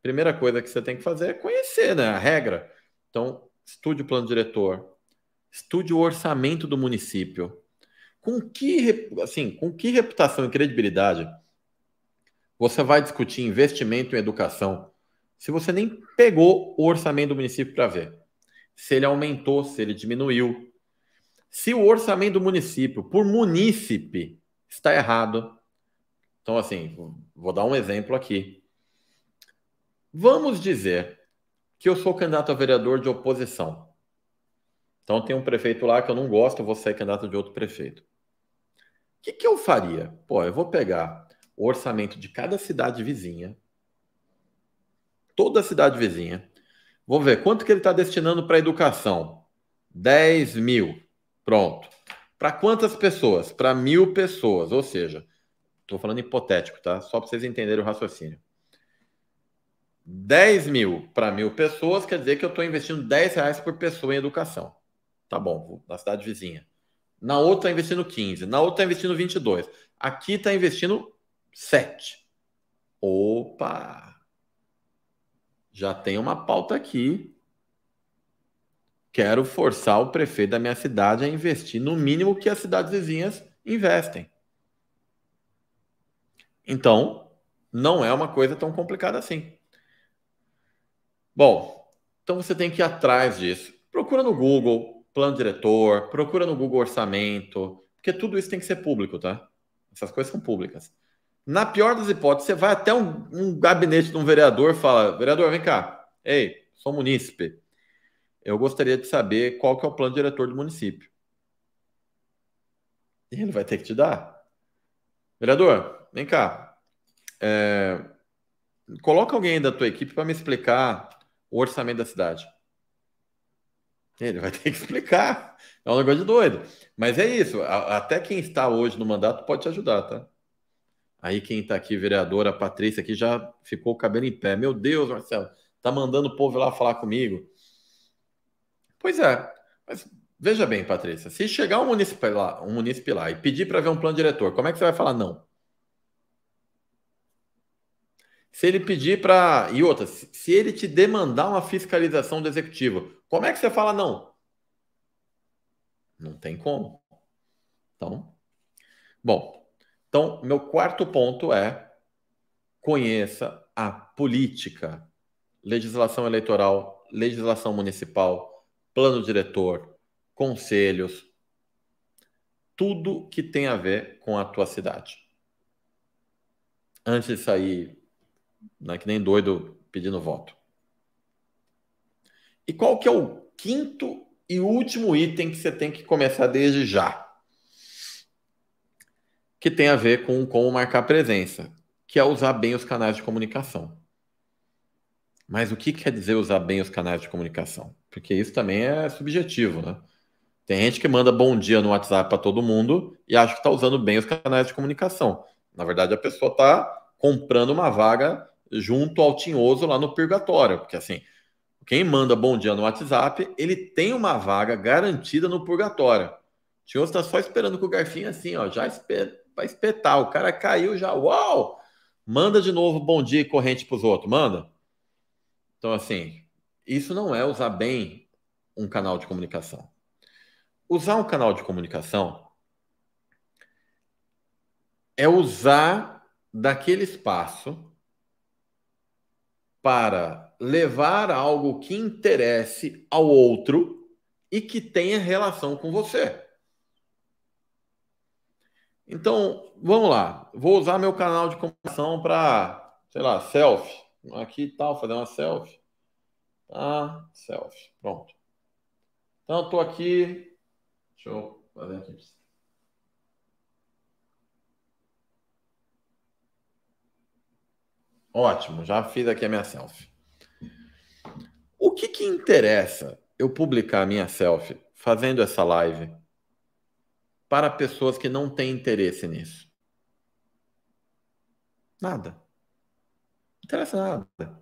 S1: primeira coisa que você tem que fazer é conhecer né, a regra. Então, estude o plano diretor, estude o orçamento do município. Com que, assim, com que reputação e credibilidade você vai discutir investimento em educação se você nem pegou o orçamento do município para ver? Se ele aumentou, se ele diminuiu. Se o orçamento do município, por munícipe, está errado, então, assim, vou dar um exemplo aqui. Vamos dizer que eu sou candidato a vereador de oposição. Então, tem um prefeito lá que eu não gosto, vou ser candidato de outro prefeito. O que, que eu faria? Pô, eu vou pegar o orçamento de cada cidade vizinha, toda a cidade vizinha, vou ver quanto que ele está destinando para educação. 10 mil. Pronto. Para quantas pessoas? Para mil pessoas. Ou seja, Estou falando hipotético, tá? Só para vocês entenderem o raciocínio. 10 mil para mil pessoas quer dizer que eu estou investindo 10 reais por pessoa em educação. Tá bom, na cidade vizinha. Na outra está investindo 15, na outra está investindo 22. Aqui está investindo 7. Opa! Já tem uma pauta aqui. Quero forçar o prefeito da minha cidade a investir no mínimo que as cidades vizinhas investem. Então, não é uma coisa tão complicada assim. Bom, então você tem que ir atrás disso. Procura no Google plano diretor, procura no Google orçamento, porque tudo isso tem que ser público, tá? Essas coisas são públicas. Na pior das hipóteses, você vai até um, um gabinete de um vereador e fala: vereador, vem cá, ei, sou munícipe. Eu gostaria de saber qual que é o plano diretor do município. E ele vai ter que te dar. Vereador, vem cá. É... Coloca alguém da tua equipe para me explicar o orçamento da cidade. Ele vai ter que explicar. É um negócio de doido. Mas é isso. Até quem está hoje no mandato pode te ajudar, tá? Aí quem está aqui, vereadora Patrícia, aqui já ficou o cabelo em pé. Meu Deus, Marcelo, tá mandando o povo lá falar comigo. Pois é. Mas veja bem, Patrícia, se chegar um munícipe lá, um munícipe lá e pedir para ver um plano diretor, como é que você vai falar não? Se ele pedir para. E outra, se ele te demandar uma fiscalização do executivo, como é que você fala não? Não tem como. Então, bom. Então, meu quarto ponto é conheça a política, legislação eleitoral, legislação municipal, plano diretor, conselhos, tudo que tem a ver com a tua cidade. Antes de sair né, que nem doido pedindo voto. E qual que é o quinto e último item que você tem que começar desde já? Que tem a ver com como marcar presença, que é usar bem os canais de comunicação. Mas o que quer dizer usar bem os canais de comunicação? Porque isso também é subjetivo, né? Tem gente que manda bom dia no WhatsApp para todo mundo e acha que está usando bem os canais de comunicação. Na verdade, a pessoa está comprando uma vaga junto ao Tinhoso lá no purgatório, porque assim, quem manda bom dia no WhatsApp, ele tem uma vaga garantida no purgatório. O Tinhoso está só esperando com o garfinho assim, ó, já vai espetar, o cara caiu já, uau! Manda de novo bom dia e corrente para os outros, manda. Então, assim, isso não é usar bem um canal de comunicação. Usar um canal de comunicação é usar daquele espaço para levar algo que interesse ao outro e que tenha relação com você. Então, vamos lá. Vou usar meu canal de comunicação para, sei lá, selfie. Aqui tal, fazer uma selfie. Ah, selfie. Pronto. Então, eu estou aqui. Deixa eu fazer aqui Ótimo, já fiz aqui a minha selfie. O que, que interessa eu publicar a minha selfie fazendo essa live para pessoas que não têm interesse nisso? Nada. Não interessa nada.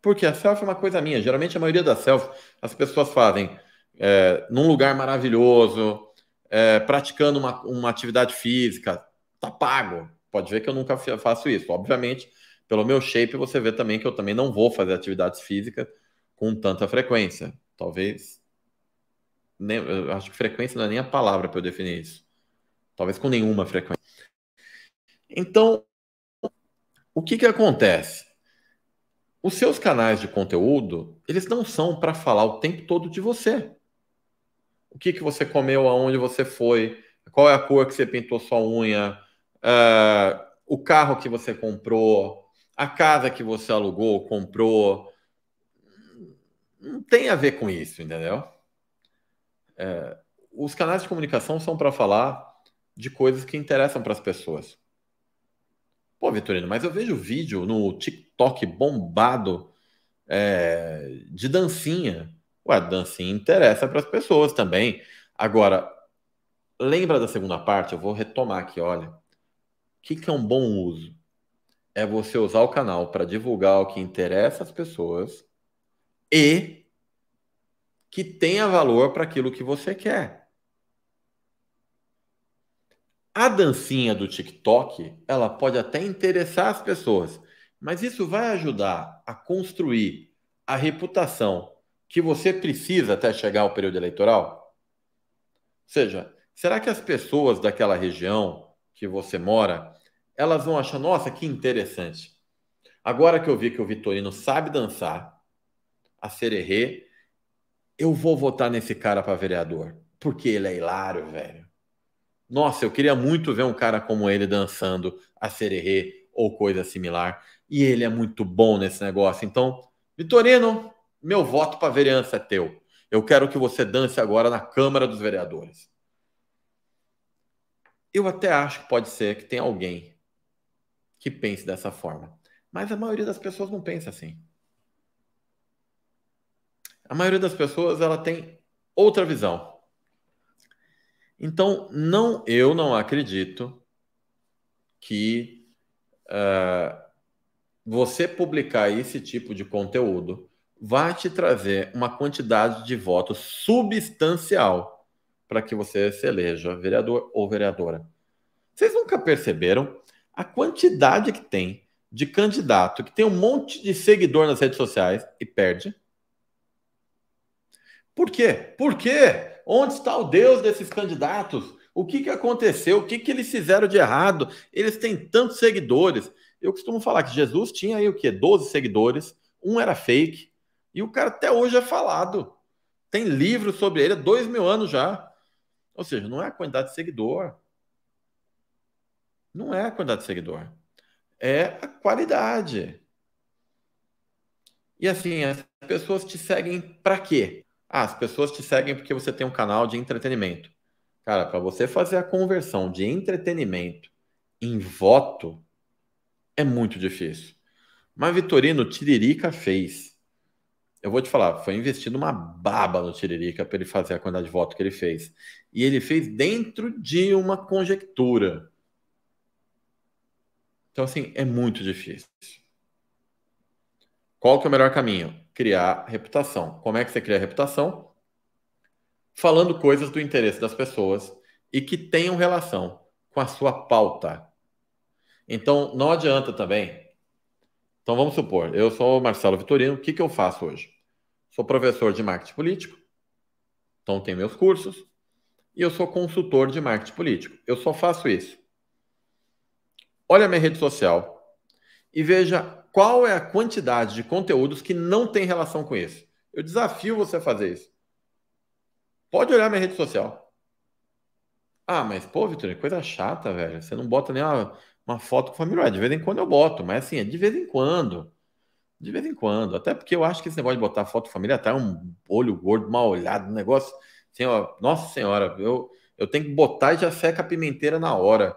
S1: Porque a selfie é uma coisa minha. Geralmente a maioria das selfies as pessoas fazem é, num lugar maravilhoso, é, praticando uma, uma atividade física, tá pago. Pode ver que eu nunca faço isso. Obviamente, pelo meu shape, você vê também que eu também não vou fazer atividades físicas com tanta frequência. Talvez. Nem, eu acho que frequência não é nem a palavra para eu definir isso. Talvez com nenhuma frequência. Então, o que, que acontece? Os seus canais de conteúdo, eles não são para falar o tempo todo de você. O que, que você comeu, aonde você foi, qual é a cor que você pintou sua unha, uh, o carro que você comprou, a casa que você alugou, comprou, não tem a ver com isso, entendeu? É, os canais de comunicação são para falar de coisas que interessam para as pessoas. Pô, Vitorino, mas eu vejo vídeo no TikTok bombado é, de dancinha. Ué, dancinha interessa para as pessoas também. Agora, lembra da segunda parte? Eu vou retomar aqui, olha. O que, que é um bom uso? é você usar o canal para divulgar o que interessa às pessoas e que tenha valor para aquilo que você quer. A dancinha do TikTok, ela pode até interessar as pessoas, mas isso vai ajudar a construir a reputação que você precisa até chegar ao período eleitoral? Ou seja, será que as pessoas daquela região que você mora elas vão achar, nossa, que interessante. Agora que eu vi que o Vitorino sabe dançar, a sererê, eu vou votar nesse cara para vereador, porque ele é hilário, velho. Nossa, eu queria muito ver um cara como ele dançando a sererê ou coisa similar. E ele é muito bom nesse negócio. Então, Vitorino, meu voto para vereança é teu. Eu quero que você dance agora na Câmara dos Vereadores. Eu até acho que pode ser que tem alguém que pense dessa forma. Mas a maioria das pessoas não pensa assim. A maioria das pessoas ela tem outra visão. Então, não, eu não acredito que uh, você publicar esse tipo de conteúdo vá te trazer uma quantidade de votos substancial para que você se eleja vereador ou vereadora. Vocês nunca perceberam a quantidade que tem de candidato que tem um monte de seguidor nas redes sociais e perde. Por quê? Por quê? Onde está o Deus desses candidatos? O que, que aconteceu? O que, que eles fizeram de errado? Eles têm tantos seguidores. Eu costumo falar que Jesus tinha aí o quê? 12 seguidores, um era fake, e o cara até hoje é falado. Tem livro sobre ele há dois mil anos já. Ou seja, não é a quantidade de seguidor, não é a quantidade de seguidor, é a qualidade. E assim, as pessoas te seguem para quê? Ah, as pessoas te seguem porque você tem um canal de entretenimento. Cara, para você fazer a conversão de entretenimento em voto é muito difícil. Mas Vitorino Tiririca fez. Eu vou te falar, foi investido uma baba no Tiririca para ele fazer a quantidade de voto que ele fez. E ele fez dentro de uma conjectura. Então, assim, é muito difícil. Qual que é o melhor caminho? Criar reputação. Como é que você cria reputação? Falando coisas do interesse das pessoas e que tenham relação com a sua pauta. Então, não adianta também. Então, vamos supor, eu sou o Marcelo Vitorino, o que, que eu faço hoje? Sou professor de marketing político, então tenho meus cursos, e eu sou consultor de marketing político. Eu só faço isso olha a minha rede social e veja qual é a quantidade de conteúdos que não tem relação com isso. Eu desafio você a fazer isso. Pode olhar minha rede social. Ah, mas pô, Vitor, é coisa chata, velho. Você não bota nem uma, uma foto com familiar. De vez em quando eu boto, mas assim, é de vez em quando. De vez em quando. Até porque eu acho que esse negócio de botar foto família tá um olho gordo, mal olhado, um negócio. Assim, nossa senhora, eu, eu tenho que botar e já seca a pimenteira na hora.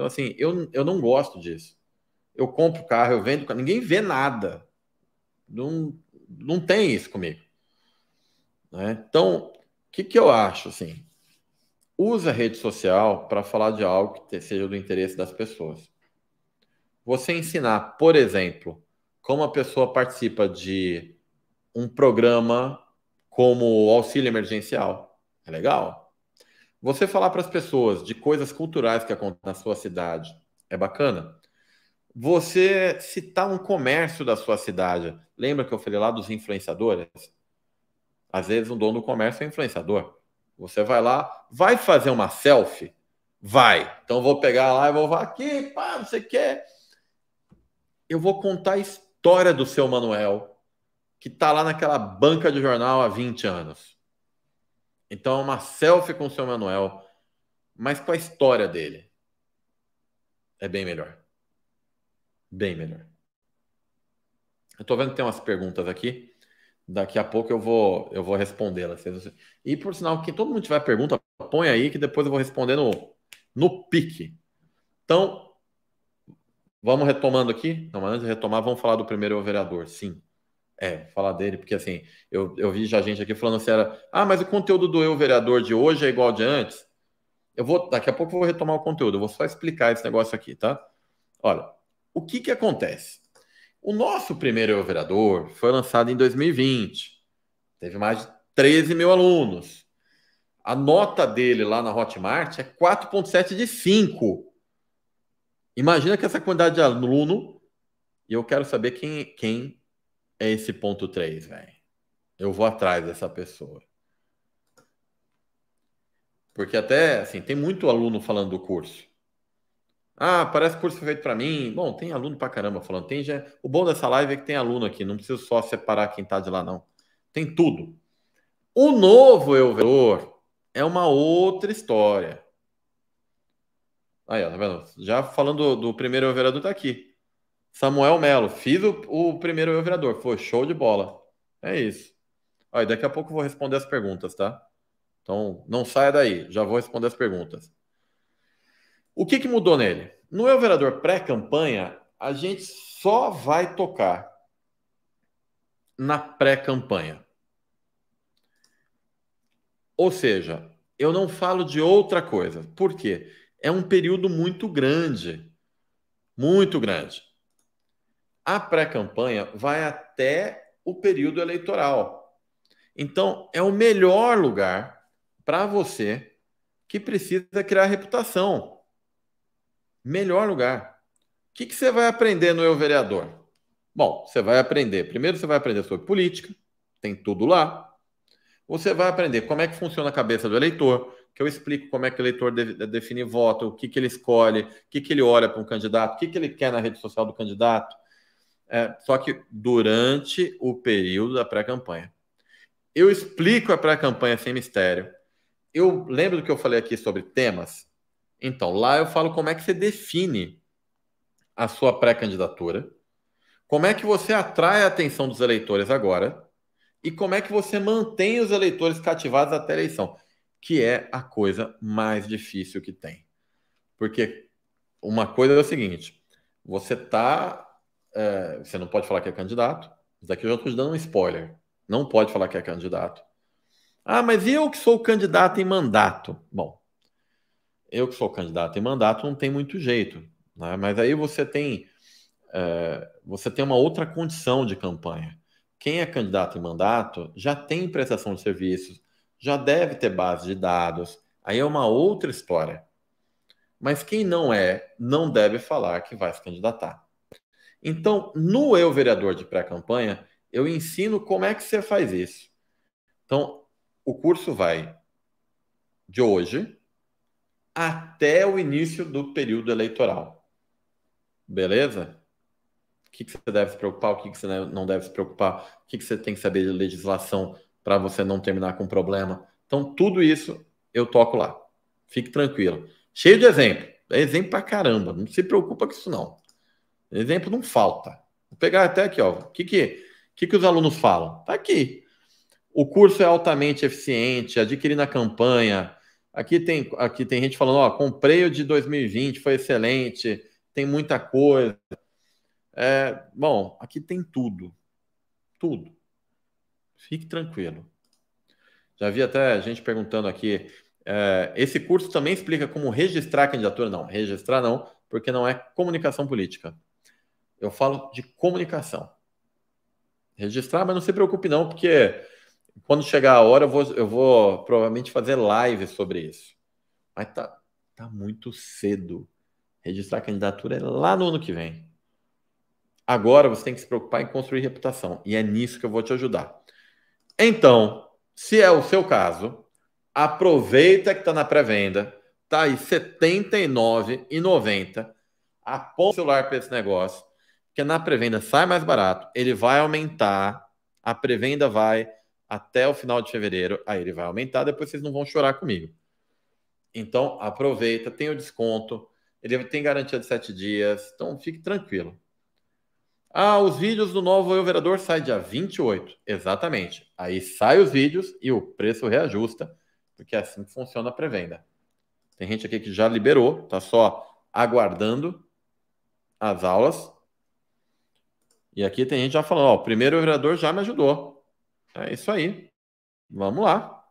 S1: Então, assim, eu, eu não gosto disso. Eu compro carro, eu vendo carro, ninguém vê nada. Não, não tem isso comigo. Né? Então, o que, que eu acho, assim? Usa a rede social para falar de algo que seja do interesse das pessoas. Você ensinar, por exemplo, como a pessoa participa de um programa como auxílio emergencial. É legal. Você falar para as pessoas de coisas culturais que acontecem na sua cidade é bacana. Você citar um comércio da sua cidade. Lembra que eu falei lá dos influenciadores? Às vezes um dono do comércio é influenciador. Você vai lá, vai fazer uma selfie? Vai. Então vou pegar lá e vou falar aqui, pá, não sei o Eu vou contar a história do seu Manuel, que está lá naquela banca de jornal há 20 anos. Então é uma selfie com o seu Manuel, mas com a história dele. É bem melhor. Bem melhor. Eu tô vendo que tem umas perguntas aqui. Daqui a pouco eu vou, eu vou respondê-las. E por sinal, quem todo mundo tiver pergunta, põe aí que depois eu vou responder no, no pique. Então, vamos retomando aqui. Não, mas antes de retomar, vamos falar do primeiro vereador, sim. É, falar dele, porque assim, eu, eu vi já gente aqui falando assim, era, ah, mas o conteúdo do Eu Vereador de hoje é igual de antes. Eu vou, daqui a pouco eu vou retomar o conteúdo, eu vou só explicar esse negócio aqui, tá? Olha, o que que acontece? O nosso primeiro Eu Vereador foi lançado em 2020, teve mais de 13 mil alunos. A nota dele lá na Hotmart é 4.7 de 5. Imagina que essa quantidade de aluno, e eu quero saber quem, quem é esse ponto 3, velho. Eu vou atrás dessa pessoa. Porque até, assim, tem muito aluno falando do curso. Ah, parece curso é feito para mim. Bom, tem aluno pra caramba falando. Tem já... O bom dessa live é que tem aluno aqui. Não preciso só separar quem tá de lá, não. Tem tudo. O novo eu é uma outra história. Aí, ó, tá vendo? Já falando do, primeiro eu tá aqui. Samuel Melo, fiz o, o primeiro eu vereador. Foi show de bola. É isso. Aí, daqui a pouco eu vou responder as perguntas, tá? Então, não saia daí, já vou responder as perguntas. O que, que mudou nele? No eu vereador pré-campanha, a gente só vai tocar na pré-campanha. Ou seja, eu não falo de outra coisa. Por quê? É um período muito grande. Muito grande a pré-campanha vai até o período eleitoral. Então, é o melhor lugar para você que precisa criar reputação. Melhor lugar. O que, que você vai aprender no Eu Vereador? Bom, você vai aprender. Primeiro, você vai aprender sobre política, tem tudo lá. Você vai aprender como é que funciona a cabeça do eleitor, que eu explico como é que o eleitor define voto, o que, que ele escolhe, o que, que ele olha para um candidato, o que, que ele quer na rede social do candidato é, só que durante o período da pré-campanha. Eu explico a pré-campanha sem mistério. Eu lembro do que eu falei aqui sobre temas? Então, lá eu falo como é que você define a sua pré-candidatura, como é que você atrai a atenção dos eleitores agora e como é que você mantém os eleitores cativados até a eleição, que é a coisa mais difícil que tem. Porque uma coisa é o seguinte: você está é, você não pode falar que é candidato. Isso daqui eu já estou te dando um spoiler. Não pode falar que é candidato. Ah, mas eu que sou candidato em mandato. Bom, eu que sou candidato em mandato não tem muito jeito. Né? Mas aí você tem, é, você tem uma outra condição de campanha. Quem é candidato em mandato já tem prestação de serviços, já deve ter base de dados. Aí é uma outra história. Mas quem não é, não deve falar que vai se candidatar. Então, no Eu Vereador de Pré-Campanha, eu ensino como é que você faz isso. Então, o curso vai de hoje até o início do período eleitoral. Beleza? O que, você deve se preocupar, o que, você não deve se preocupar, o que, que você tem que saber de legislação para você não terminar com problema. Então, tudo isso eu toco lá. Fique tranquilo. Cheio de exemplo. É exemplo pra caramba. Não se preocupa com isso, não. Exemplo não falta. Vou pegar até aqui, ó. O que, que, que, que os alunos falam? Tá aqui. O curso é altamente eficiente, adquirir na campanha. Aqui tem, aqui tem gente falando, ó, comprei o de 2020, foi excelente, tem muita coisa. É, bom, aqui tem tudo. Tudo. Fique tranquilo. Já vi até gente perguntando aqui. É, esse curso também explica como registrar candidatura? Não, registrar não, porque não é comunicação política. Eu falo de comunicação. Registrar, mas não se preocupe não, porque quando chegar a hora eu vou, eu vou provavelmente fazer live sobre isso. Mas tá, tá muito cedo. Registrar a candidatura é lá no ano que vem. Agora você tem que se preocupar em construir reputação. E é nisso que eu vou te ajudar. Então, se é o seu caso, aproveita que está na pré-venda. Está aí R$ 79,90. Aponta o celular para esse negócio na pré-venda sai mais barato, ele vai aumentar, a pré-venda vai até o final de fevereiro, aí ele vai aumentar, depois vocês não vão chorar comigo. Então, aproveita, tem o desconto, ele tem garantia de sete dias, então fique tranquilo. Ah, os vídeos do novo Eu Vereador saem dia 28. Exatamente. Aí saem os vídeos e o preço reajusta, porque é assim que funciona a pré-venda. Tem gente aqui que já liberou, tá só aguardando as aulas e aqui tem gente já falando, ó, o primeiro vereador já me ajudou. É isso aí. Vamos lá.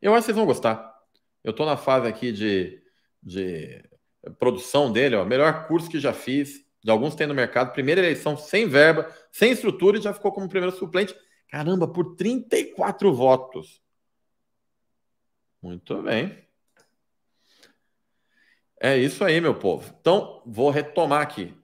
S1: Eu acho que vocês vão gostar. Eu estou na fase aqui de, de produção dele, ó, melhor curso que já fiz, de alguns tem no mercado, primeira eleição sem verba, sem estrutura e já ficou como primeiro suplente. Caramba, por 34 votos. Muito bem. É isso aí, meu povo. Então, vou retomar aqui.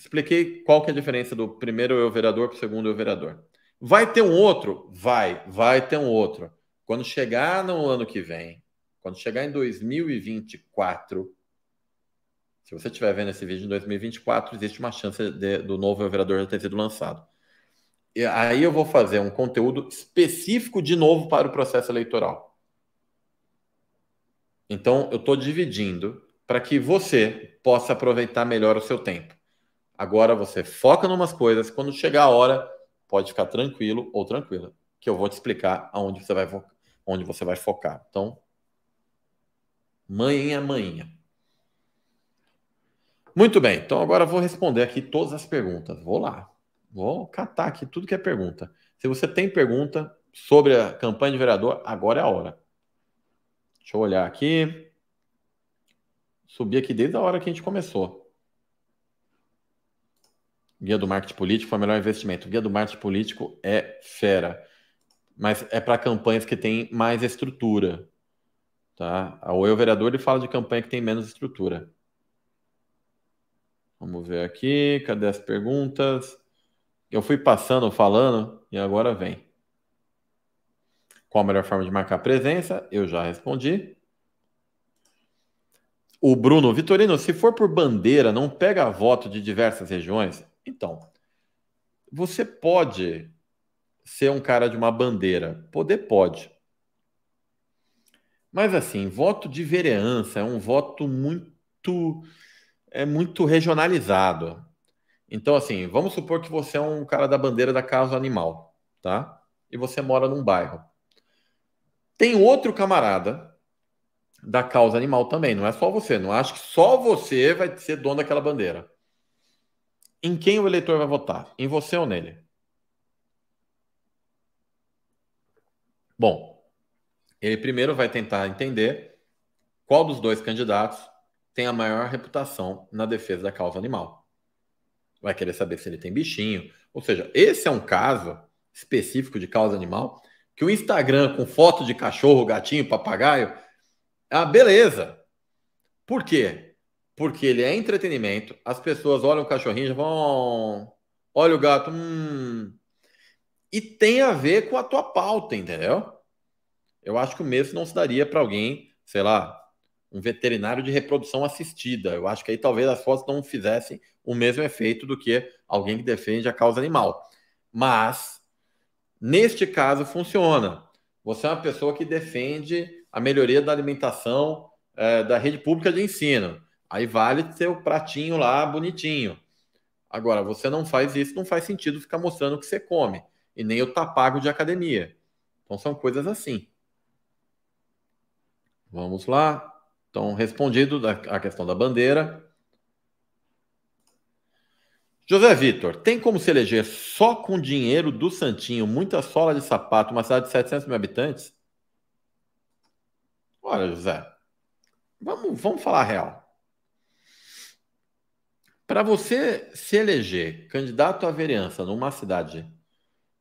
S1: Expliquei qual que é a diferença do primeiro eu vereador para o segundo eu vereador. Vai ter um outro? Vai, vai ter um outro. Quando chegar no ano que vem, quando chegar em 2024, se você estiver vendo esse vídeo em 2024, existe uma chance de, do novo eu vereador já ter sido lançado. E aí eu vou fazer um conteúdo específico de novo para o processo eleitoral. Então eu estou dividindo para que você possa aproveitar melhor o seu tempo. Agora você foca em umas coisas, quando chegar a hora, pode ficar tranquilo ou tranquila, que eu vou te explicar aonde você vai, onde você vai focar. Então, manhã, manhã. Muito bem, então agora eu vou responder aqui todas as perguntas. Vou lá, vou catar aqui tudo que é pergunta. Se você tem pergunta sobre a campanha de vereador, agora é a hora. Deixa eu olhar aqui. Subi aqui desde a hora que a gente começou. Guia do Marketing Político foi o melhor investimento. O Guia do Marketing Político é fera, mas é para campanhas que têm mais estrutura. Tá? O Eu Vereador ele fala de campanha que tem menos estrutura. Vamos ver aqui, cadê as perguntas? Eu fui passando, falando, e agora vem. Qual a melhor forma de marcar presença? Eu já respondi. O Bruno Vitorino, se for por bandeira, não pega voto de diversas regiões? Então, você pode ser um cara de uma bandeira. Poder pode. Mas assim, voto de vereança é um voto muito é muito regionalizado. Então assim, vamos supor que você é um cara da bandeira da causa animal, tá? E você mora num bairro. Tem outro camarada da causa animal também, não é só você, não acho que só você vai ser dono daquela bandeira em quem o eleitor vai votar? Em você ou nele? Bom, ele primeiro vai tentar entender qual dos dois candidatos tem a maior reputação na defesa da causa animal. Vai querer saber se ele tem bichinho. Ou seja, esse é um caso específico de causa animal que o Instagram com foto de cachorro, gatinho, papagaio, ah, beleza. Por quê? porque ele é entretenimento. As pessoas olham o cachorrinho e vão. Olha o gato. Hum. E tem a ver com a tua pauta, entendeu? Eu acho que o mesmo não se daria para alguém, sei lá, um veterinário de reprodução assistida. Eu acho que aí talvez as fotos não fizessem o mesmo efeito do que alguém que defende a causa animal. Mas, neste caso, funciona. Você é uma pessoa que defende a melhoria da alimentação é, da rede pública de ensino. Aí vale seu pratinho lá bonitinho. Agora, você não faz isso, não faz sentido ficar mostrando o que você come. E nem o tapago de academia. Então são coisas assim. Vamos lá. Então, respondido a questão da bandeira. José Vitor, tem como se eleger só com dinheiro do Santinho, muita sola de sapato, uma cidade de 700 mil habitantes? Olha, José, vamos, vamos falar a real. Para você se eleger candidato à vereança numa cidade,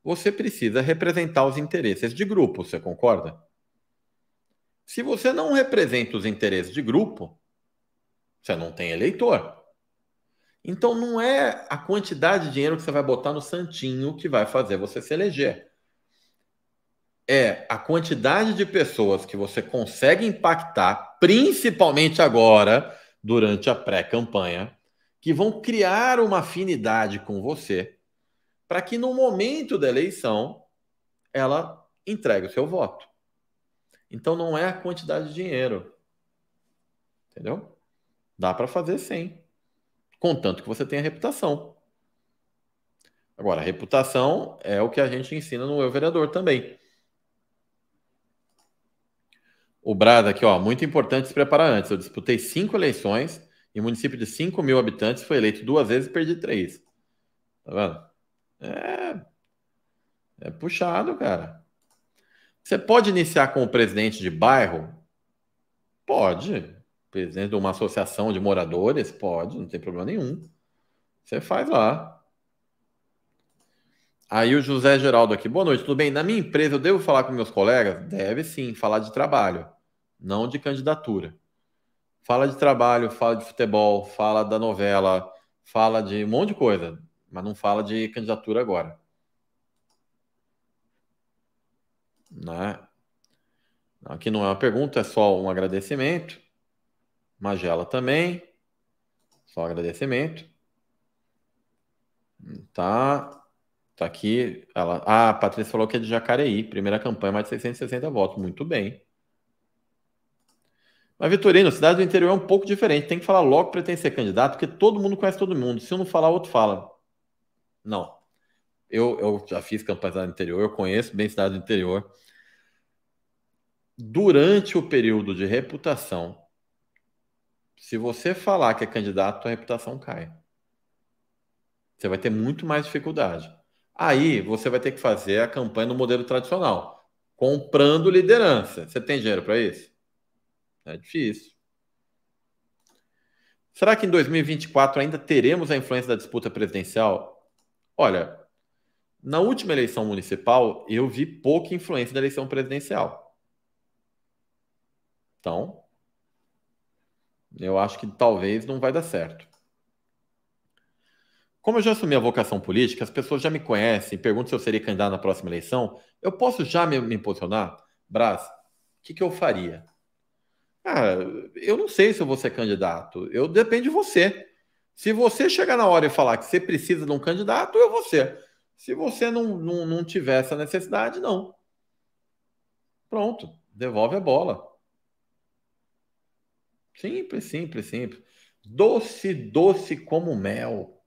S1: você precisa representar os interesses de grupo, você concorda? Se você não representa os interesses de grupo, você não tem eleitor. Então não é a quantidade de dinheiro que você vai botar no santinho que vai fazer você se eleger. É a quantidade de pessoas que você consegue impactar, principalmente agora, durante a pré-campanha, que vão criar uma afinidade com você para que no momento da eleição ela entregue o seu voto. Então não é a quantidade de dinheiro. Entendeu? Dá para fazer sem. Contanto que você tenha reputação. Agora, reputação é o que a gente ensina no Eu Vereador também. O Brad aqui, ó, muito importante se preparar antes. Eu disputei cinco eleições e um município de 5 mil habitantes foi eleito duas vezes e perdi três. Tá vendo? É, é puxado, cara. Você pode iniciar com o presidente de bairro? Pode. Presidente de uma associação de moradores? Pode, não tem problema nenhum. Você faz lá. Aí o José Geraldo aqui. Boa noite, tudo bem? Na minha empresa eu devo falar com meus colegas? Deve sim, falar de trabalho, não de candidatura. Fala de trabalho, fala de futebol, fala da novela, fala de um monte de coisa, mas não fala de candidatura agora. Né? Aqui não é uma pergunta, é só um agradecimento. Magela também. Só agradecimento. Tá. Tá aqui. Ela... Ah, a Patrícia falou que é de Jacareí. Primeira campanha, mais de 660 votos. Muito bem. Mas, Vitorino, cidade do interior é um pouco diferente. Tem que falar logo para ser candidato, porque todo mundo conhece todo mundo. Se um não falar, o outro fala. Não. Eu, eu já fiz campanha do interior, eu conheço bem cidade do interior. Durante o período de reputação, se você falar que é candidato, a reputação cai. Você vai ter muito mais dificuldade. Aí você vai ter que fazer a campanha no modelo tradicional, comprando liderança. Você tem dinheiro para isso? É difícil. Será que em 2024 ainda teremos a influência da disputa presidencial? Olha, na última eleição municipal, eu vi pouca influência da eleição presidencial. Então, eu acho que talvez não vai dar certo. Como eu já assumi a vocação política, as pessoas já me conhecem, perguntam se eu seria candidato na próxima eleição. Eu posso já me, me posicionar? Braz, o que, que eu faria? Ah, eu não sei se eu vou ser candidato. Eu depende de você. Se você chegar na hora e falar que você precisa de um candidato, eu vou ser. Se você não, não, não tiver essa necessidade, não. Pronto, devolve a bola. Simples, simples, simples. Doce, doce como mel.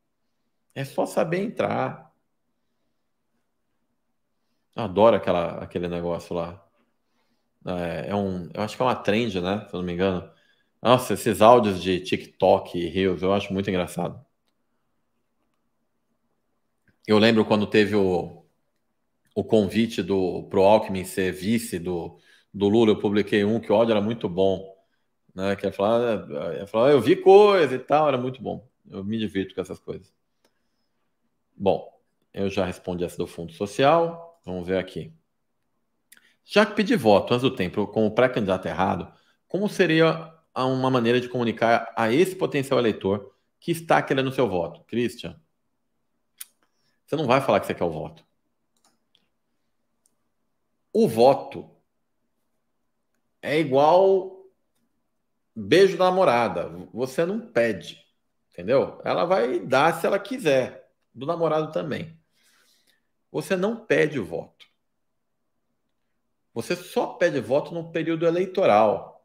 S1: É só saber entrar. Adoro aquela, aquele negócio lá. É, é, um, eu acho que é uma trend, né? Se eu não me engano. Nossa, esses áudios de TikTok e Reels, eu acho muito engraçado. Eu lembro quando teve o, o convite do pro Alckmin ser vice do, do Lula, eu publiquei um que o áudio era muito bom, né? Que ia falar, ia falar, eu vi coisa e tal, era muito bom. Eu me divirto com essas coisas. Bom, eu já respondi essa do fundo social. Vamos ver aqui. Já que pedir voto antes do tempo com o pré-candidato errado, como seria uma maneira de comunicar a esse potencial eleitor que está querendo seu voto? Christian, você não vai falar que você quer o voto. O voto é igual beijo da namorada. Você não pede, entendeu? Ela vai dar se ela quiser, do namorado também. Você não pede o voto. Você só pede voto no período eleitoral.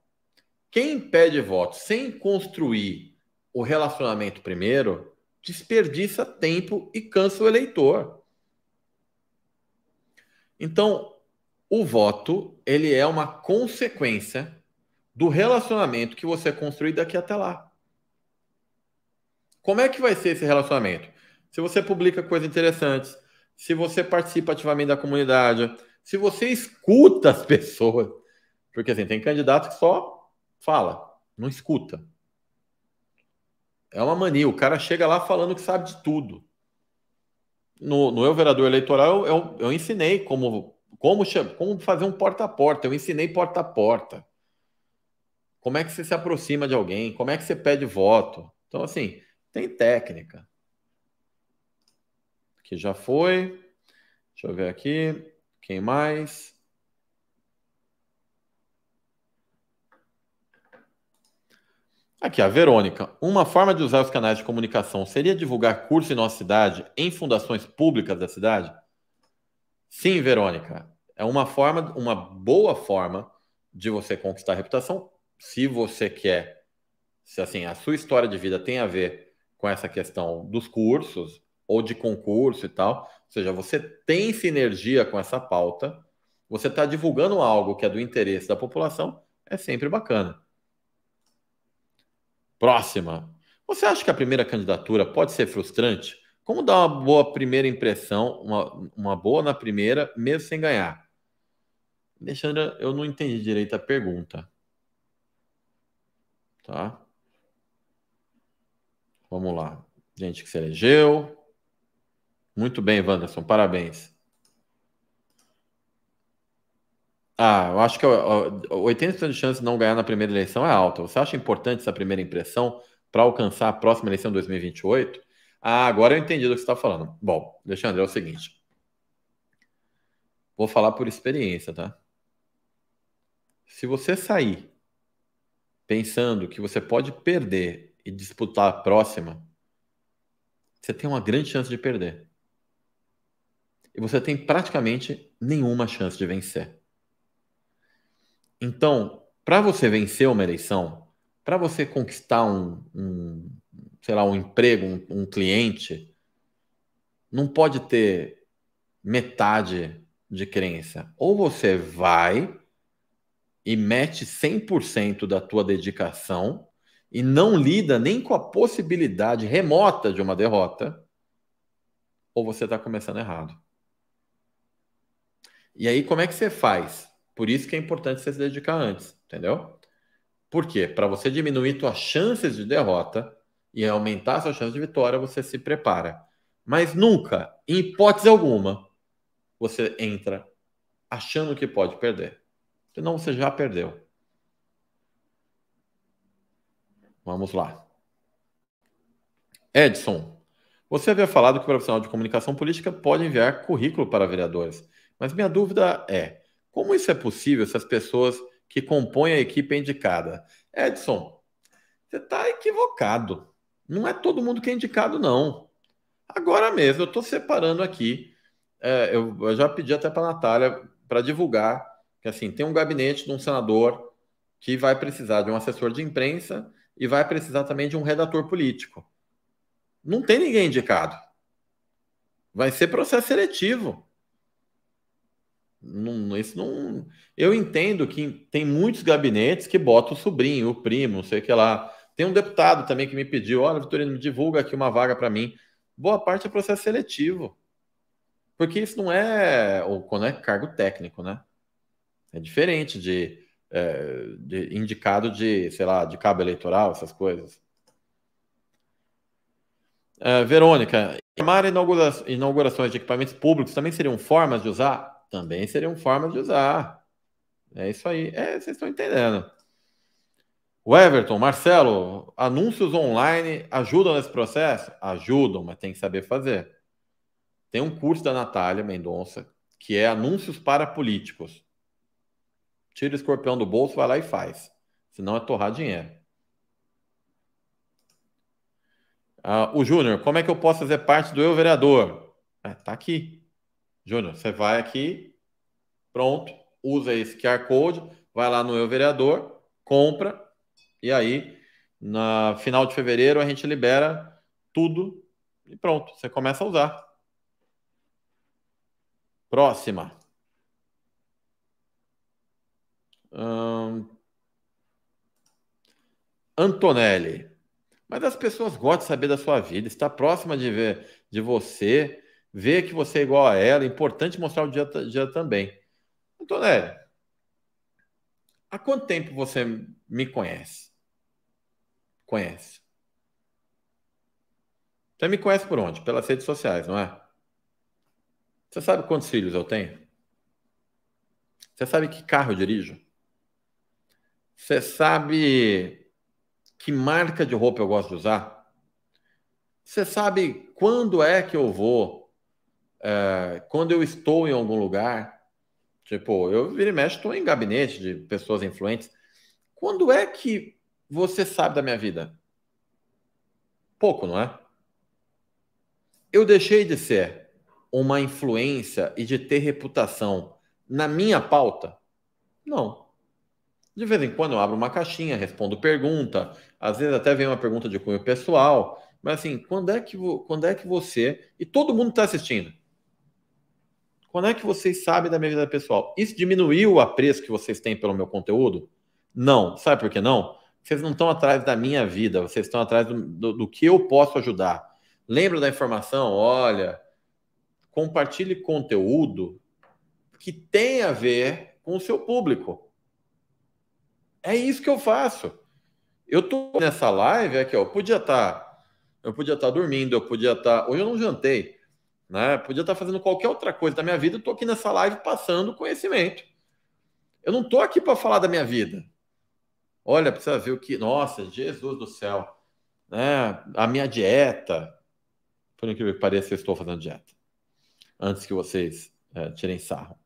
S1: Quem pede voto sem construir o relacionamento primeiro desperdiça tempo e cansa o eleitor. Então, o voto ele é uma consequência do relacionamento que você construir daqui até lá. Como é que vai ser esse relacionamento? Se você publica coisas interessantes, se você participa ativamente da comunidade, se você escuta as (laughs) pessoas. Porque assim, tem candidato que só fala, não escuta. É uma mania. O cara chega lá falando que sabe de tudo. No, no Eu Vereador Eleitoral, eu, eu ensinei como, como, como fazer um porta a porta. Eu ensinei porta a porta. Como é que você se aproxima de alguém? Como é que você pede voto? Então, assim, tem técnica. Que já foi. Deixa eu ver aqui. Quem mais? Aqui, a Verônica. Uma forma de usar os canais de comunicação seria divulgar curso em nossa cidade, em fundações públicas da cidade? Sim, Verônica. É uma forma, uma boa forma de você conquistar a reputação, se você quer. Se assim, a sua história de vida tem a ver com essa questão dos cursos ou de concurso e tal, ou seja, você tem sinergia com essa pauta, você está divulgando algo que é do interesse da população, é sempre bacana. Próxima. Você acha que a primeira candidatura pode ser frustrante? Como dar uma boa primeira impressão, uma, uma boa na primeira, mesmo sem ganhar? Alexandra, eu não entendi direito a pergunta. Tá? Vamos lá. Gente que se elegeu, muito bem, Wanderson, parabéns. Ah, eu acho que 80% de chance de não ganhar na primeira eleição é alta. Você acha importante essa primeira impressão para alcançar a próxima eleição em 2028? Ah, agora eu entendi do que você está falando. Bom, Alexandre, é o seguinte. Vou falar por experiência, tá? Se você sair pensando que você pode perder e disputar a próxima, você tem uma grande chance de perder e você tem praticamente nenhuma chance de vencer. Então, para você vencer uma eleição, para você conquistar um, um, sei lá, um emprego, um, um cliente, não pode ter metade de crença. Ou você vai e mete 100% da tua dedicação e não lida nem com a possibilidade remota de uma derrota, ou você está começando errado. E aí, como é que você faz? Por isso que é importante você se dedicar antes, entendeu? Por quê? Para você diminuir suas chances de derrota e aumentar suas chances de vitória, você se prepara. Mas nunca, em hipótese alguma, você entra achando que pode perder. Senão você já perdeu. Vamos lá. Edson, você havia falado que o profissional de comunicação política pode enviar currículo para vereadores. Mas minha dúvida é: como isso é possível se as pessoas que compõem a equipe é indicada? Edson, você está equivocado. Não é todo mundo que é indicado, não. Agora mesmo, eu estou separando aqui. É, eu, eu, já pedi até para a Natália para divulgar que assim tem um gabinete de um senador que vai precisar de um assessor de imprensa e vai precisar também de um redator político. Não tem ninguém indicado. Vai ser processo seletivo. Não, isso não. Eu entendo que tem muitos gabinetes que botam o sobrinho, o primo, sei o que lá. Tem um deputado também que me pediu: olha, Vitorino, divulga aqui uma vaga para mim. Boa parte é processo seletivo. Porque isso não é. Ou quando é cargo técnico, né? É diferente de, é, de indicado de, sei lá, de cabo eleitoral, essas coisas. É, Verônica, chamar inaugura inaugurações de equipamentos públicos também seriam formas de usar também seriam formas de usar. É isso aí. É, vocês estão entendendo. O Everton, Marcelo, anúncios online ajudam nesse processo? Ajudam, mas tem que saber fazer. Tem um curso da Natália Mendonça que é anúncios para políticos. Tira o escorpião do bolso, vai lá e faz. Senão é torrar dinheiro. Ah, o Júnior, como é que eu posso fazer parte do Eu Vereador? É, tá aqui. Júnior, você vai aqui, pronto, usa esse QR Code, vai lá no Eu Vereador, compra, e aí, na final de fevereiro, a gente libera tudo e pronto, você começa a usar. Próxima. Hum... Antonelli. Mas as pessoas gostam de saber da sua vida, está próxima de ver de você vê que você é igual a ela, é importante mostrar o dia, dia também. Antonelli, né, há quanto tempo você me conhece? Conhece. Você me conhece por onde? Pelas redes sociais, não é? Você sabe quantos filhos eu tenho? Você sabe que carro eu dirijo? Você sabe que marca de roupa eu gosto de usar? Você sabe quando é que eu vou é, quando eu estou em algum lugar, tipo, eu vira e mexe, estou em gabinete de pessoas influentes. Quando é que você sabe da minha vida? Pouco, não é? Eu deixei de ser uma influência e de ter reputação na minha pauta? Não. De vez em quando eu abro uma caixinha, respondo pergunta, às vezes até vem uma pergunta de cunho pessoal, mas assim, quando é que, quando é que você. E todo mundo está assistindo. Quando é que vocês sabem da minha vida pessoal? Isso diminuiu o apreço que vocês têm pelo meu conteúdo? Não. Sabe por que não? Vocês não estão atrás da minha vida, vocês estão atrás do, do, do que eu posso ajudar. Lembra da informação? Olha, compartilhe conteúdo que tem a ver com o seu público. É isso que eu faço. Eu tô nessa live aqui, ó, eu podia estar, tá, eu podia estar tá dormindo, eu podia estar, tá, hoje eu não jantei. Né? Podia estar fazendo qualquer outra coisa da minha vida, estou aqui nessa live passando conhecimento. Eu não estou aqui para falar da minha vida. Olha, precisa ver o que. Nossa, Jesus do céu. Né? A minha dieta. Por incrível que pareça, eu estou fazendo dieta. Antes que vocês é, tirem sarro.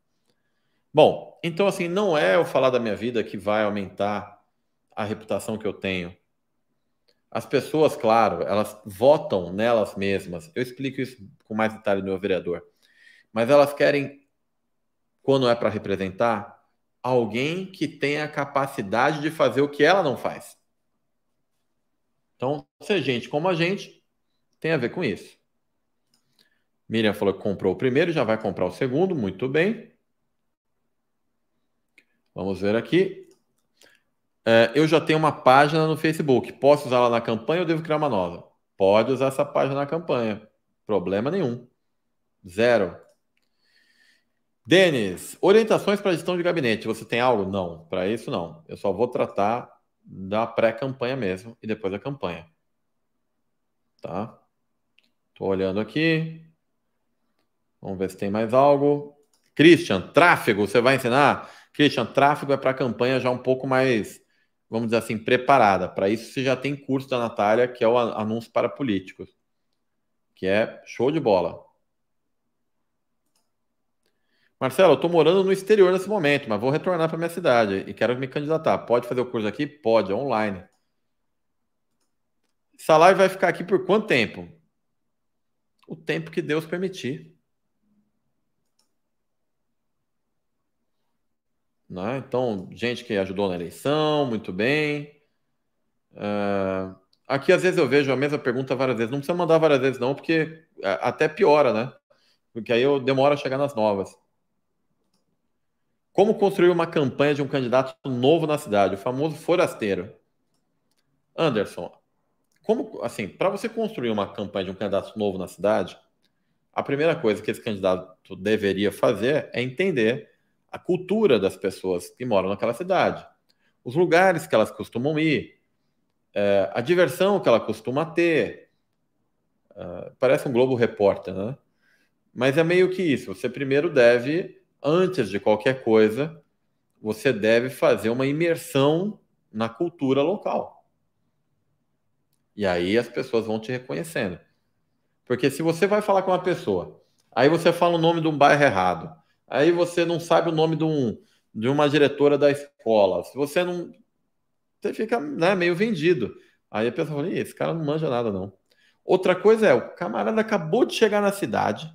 S1: Bom, então assim, não é eu falar da minha vida que vai aumentar a reputação que eu tenho as pessoas, claro, elas votam nelas mesmas. Eu explico isso com mais detalhe no meu vereador. Mas elas querem, quando é para representar, alguém que tenha a capacidade de fazer o que ela não faz. Então, ser gente como a gente tem a ver com isso. Miriam falou que comprou o primeiro, já vai comprar o segundo, muito bem. Vamos ver aqui. É, eu já tenho uma página no Facebook, posso usar ela na campanha ou devo criar uma nova? Pode usar essa página na campanha, problema nenhum. Zero. Denis, orientações para gestão de gabinete. Você tem algo? Não, para isso não. Eu só vou tratar da pré-campanha mesmo e depois da campanha. Tá? Tô olhando aqui. Vamos ver se tem mais algo. Christian, tráfego, você vai ensinar? Christian, tráfego é para a campanha já um pouco mais vamos dizer assim, preparada. Para isso, você já tem curso da Natália, que é o anúncio para políticos, que é show de bola. Marcelo, eu estou morando no exterior nesse momento, mas vou retornar para minha cidade e quero me candidatar. Pode fazer o curso aqui? Pode, é online. Essa live vai ficar aqui por quanto tempo? O tempo que Deus permitir. Né? Então, gente que ajudou na eleição, muito bem. É, aqui, às vezes, eu vejo a mesma pergunta várias vezes. Não precisa mandar várias vezes, não, porque é, até piora, né? Porque aí eu demoro a chegar nas novas. Como construir uma campanha de um candidato novo na cidade, o famoso forasteiro? Anderson, como assim, para você construir uma campanha de um candidato novo na cidade, a primeira coisa que esse candidato deveria fazer é entender a cultura das pessoas que moram naquela cidade, os lugares que elas costumam ir, é, a diversão que ela costuma ter. É, parece um Globo Repórter, né? Mas é meio que isso. Você primeiro deve, antes de qualquer coisa, você deve fazer uma imersão na cultura local. E aí as pessoas vão te reconhecendo. Porque se você vai falar com uma pessoa, aí você fala o nome de um bairro errado, Aí você não sabe o nome de, um, de uma diretora da escola. Se você não. Você fica né, meio vendido. Aí a pessoa fala: esse cara não manja nada, não. Outra coisa é, o camarada acabou de chegar na cidade,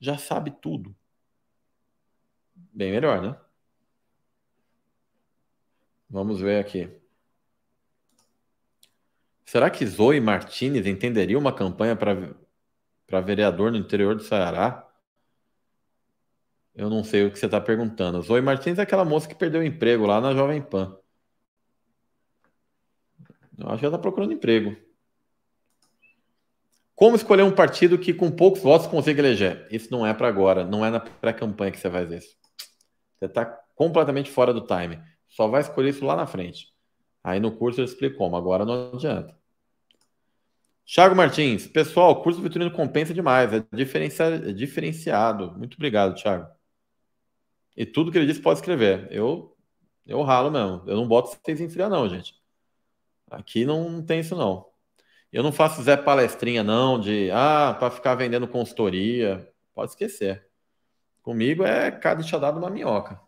S1: já sabe tudo. Bem melhor, né? Vamos ver aqui. Será que Zoe Martinez entenderia uma campanha para vereador no interior do Ceará? Eu não sei o que você está perguntando. Zoe Martins é aquela moça que perdeu o emprego lá na Jovem Pan. Eu acho que ela está procurando emprego. Como escolher um partido que com poucos votos consiga eleger? Isso não é para agora, não é na pré-campanha que você faz isso. Você está completamente fora do time. Só vai escolher isso lá na frente. Aí no curso eu explico como, agora não adianta. Thiago Martins, pessoal, o curso do Vitorino compensa demais, é, é diferenciado. Muito obrigado, Thiago. E tudo que ele disse pode escrever. Eu, eu ralo mesmo. Eu não boto vocês em fria, não, gente. Aqui não tem isso, não. Eu não faço Zé Palestrinha, não, de ah, para ficar vendendo consultoria. Pode esquecer. Comigo é cada enxadada uma minhoca.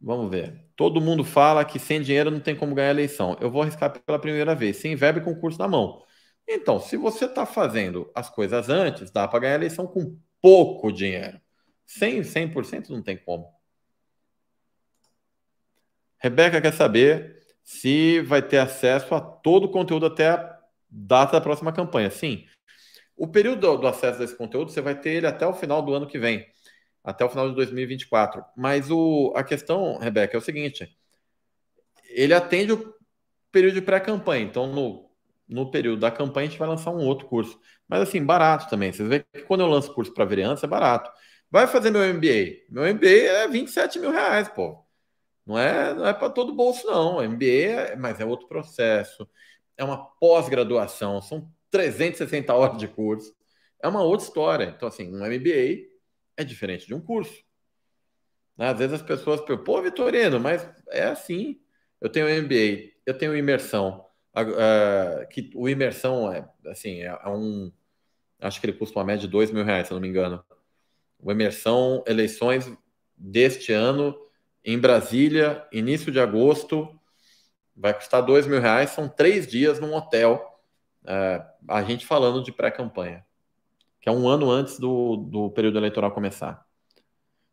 S1: Vamos ver. Todo mundo fala que sem dinheiro não tem como ganhar eleição. Eu vou arriscar pela primeira vez, sem verba e concurso na mão. Então, se você está fazendo as coisas antes, dá para ganhar eleição com pouco dinheiro. 100, 100% não tem como. Rebeca quer saber se vai ter acesso a todo o conteúdo até a data da próxima campanha. Sim. O período do acesso a esse conteúdo, você vai ter ele até o final do ano que vem, até o final de 2024. Mas o, a questão, Rebeca, é o seguinte: ele atende o período de pré-campanha. Então, no, no período da campanha, a gente vai lançar um outro curso. Mas, assim, barato também. Vocês veem que quando eu lanço curso para vereança, é barato. Vai fazer meu MBA. Meu MBA é 27 mil reais, pô. Não é, não é para todo bolso, não. MBA, é, mas é outro processo. É uma pós-graduação. São 360 horas de curso. É uma outra história. Então, assim, um MBA é diferente de um curso. Né? Às vezes as pessoas perguntam, pô, Vitorino, mas é assim. Eu tenho MBA, eu tenho imersão. Eh, que o imersão é assim, é, é, um. Acho que ele custa uma média de 2 mil reais, se eu não me engano o Emerson Eleições deste ano em Brasília, início de agosto. Vai custar dois mil reais, são três dias num hotel. É, a gente falando de pré-campanha, que é um ano antes do, do período eleitoral começar.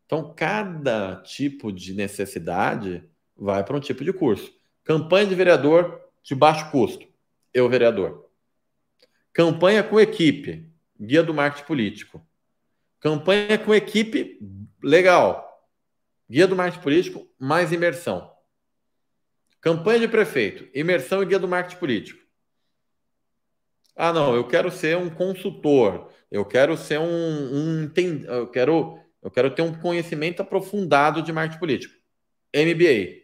S1: Então, cada tipo de necessidade vai para um tipo de curso. Campanha de vereador de baixo custo, eu vereador. Campanha com equipe, guia do marketing político. Campanha com equipe, legal. Guia do marketing político, mais imersão. Campanha de prefeito, imersão e guia do marketing político. Ah, não, eu quero ser um consultor, eu quero ser um, um eu quero eu quero ter um conhecimento aprofundado de marketing político. MBA.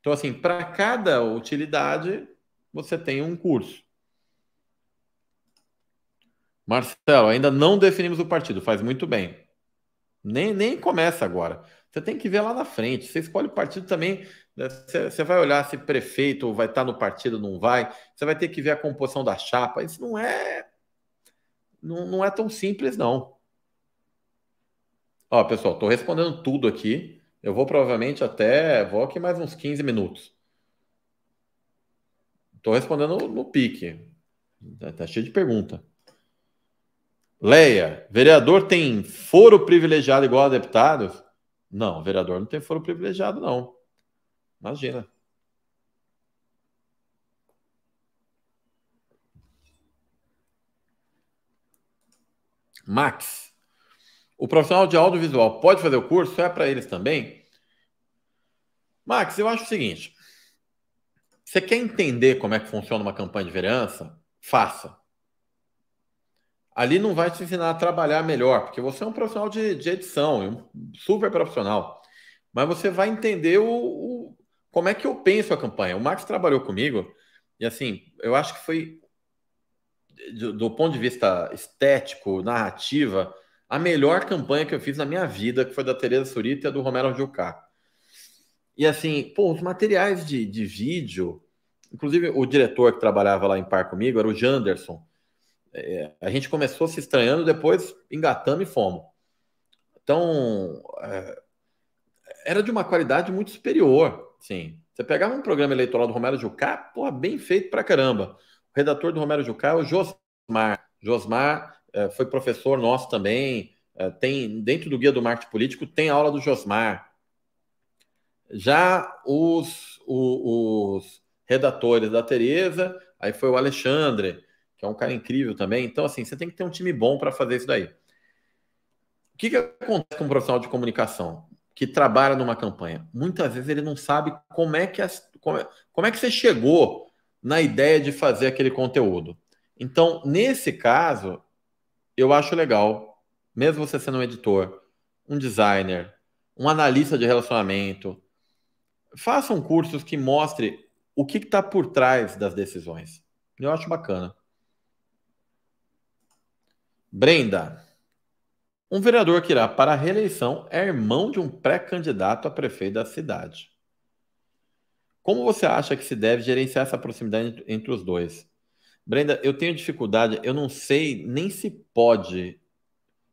S1: Então assim, para cada utilidade você tem um curso. Marcelo, ainda não definimos o partido, faz muito bem. Nem, nem começa agora. Você tem que ver lá na frente. Você escolhe o partido também. Né? Você, vai olhar se prefeito vai estar tá no partido, não vai. Você vai ter que ver a composição da chapa. Isso não é. Não, não é tão simples, não. Ó, pessoal, estou respondendo tudo aqui. Eu vou provavelmente até. Vou aqui mais uns 15 minutos. Estou respondendo no pique. Está tá cheio de pergunta. Leia, vereador tem foro privilegiado igual a deputado? Não, vereador não tem foro privilegiado, não. Imagina. Max, o profissional de audiovisual pode fazer o curso? É para eles também? Max, eu acho o seguinte: você quer entender como é que funciona uma campanha de vereança? Faça ali não vai te ensinar a trabalhar melhor, porque você é um profissional de, de edição, é um super profissional. Mas você vai entender o, o, como é que eu penso a campanha. O Max trabalhou comigo, e assim, eu acho que foi, do, do ponto de vista estético, narrativa, a melhor campanha que eu fiz na minha vida, que foi da Tereza Surita e do Romero Jucá. E assim, pô, os materiais de, de vídeo, inclusive o diretor que trabalhava lá em par comigo era o Janderson. É, a gente começou se estranhando, depois engatamos e fomos. Então, é, era de uma qualidade muito superior, sim. Você pegava um programa eleitoral do Romero Jucá, porra, bem feito pra caramba. O redator do Romero Jucá é o Josmar. Josmar é, foi professor nosso também. É, tem Dentro do Guia do Marketing Político tem aula do Josmar. Já os, os, os redatores da Tereza, aí foi o Alexandre, que é um cara incrível também. Então, assim, você tem que ter um time bom para fazer isso daí. O que, que acontece com um profissional de comunicação que trabalha numa campanha? Muitas vezes ele não sabe como é que, as, como é, como é que você chegou na ideia de fazer aquele conteúdo. Então, nesse caso, eu acho legal, mesmo você sendo um editor, um designer, um analista de relacionamento, façam cursos que mostre o que está por trás das decisões. Eu acho bacana. Brenda, um vereador que irá para a reeleição é irmão de um pré-candidato a prefeito da cidade. Como você acha que se deve gerenciar essa proximidade entre os dois? Brenda, eu tenho dificuldade, eu não sei nem se pode.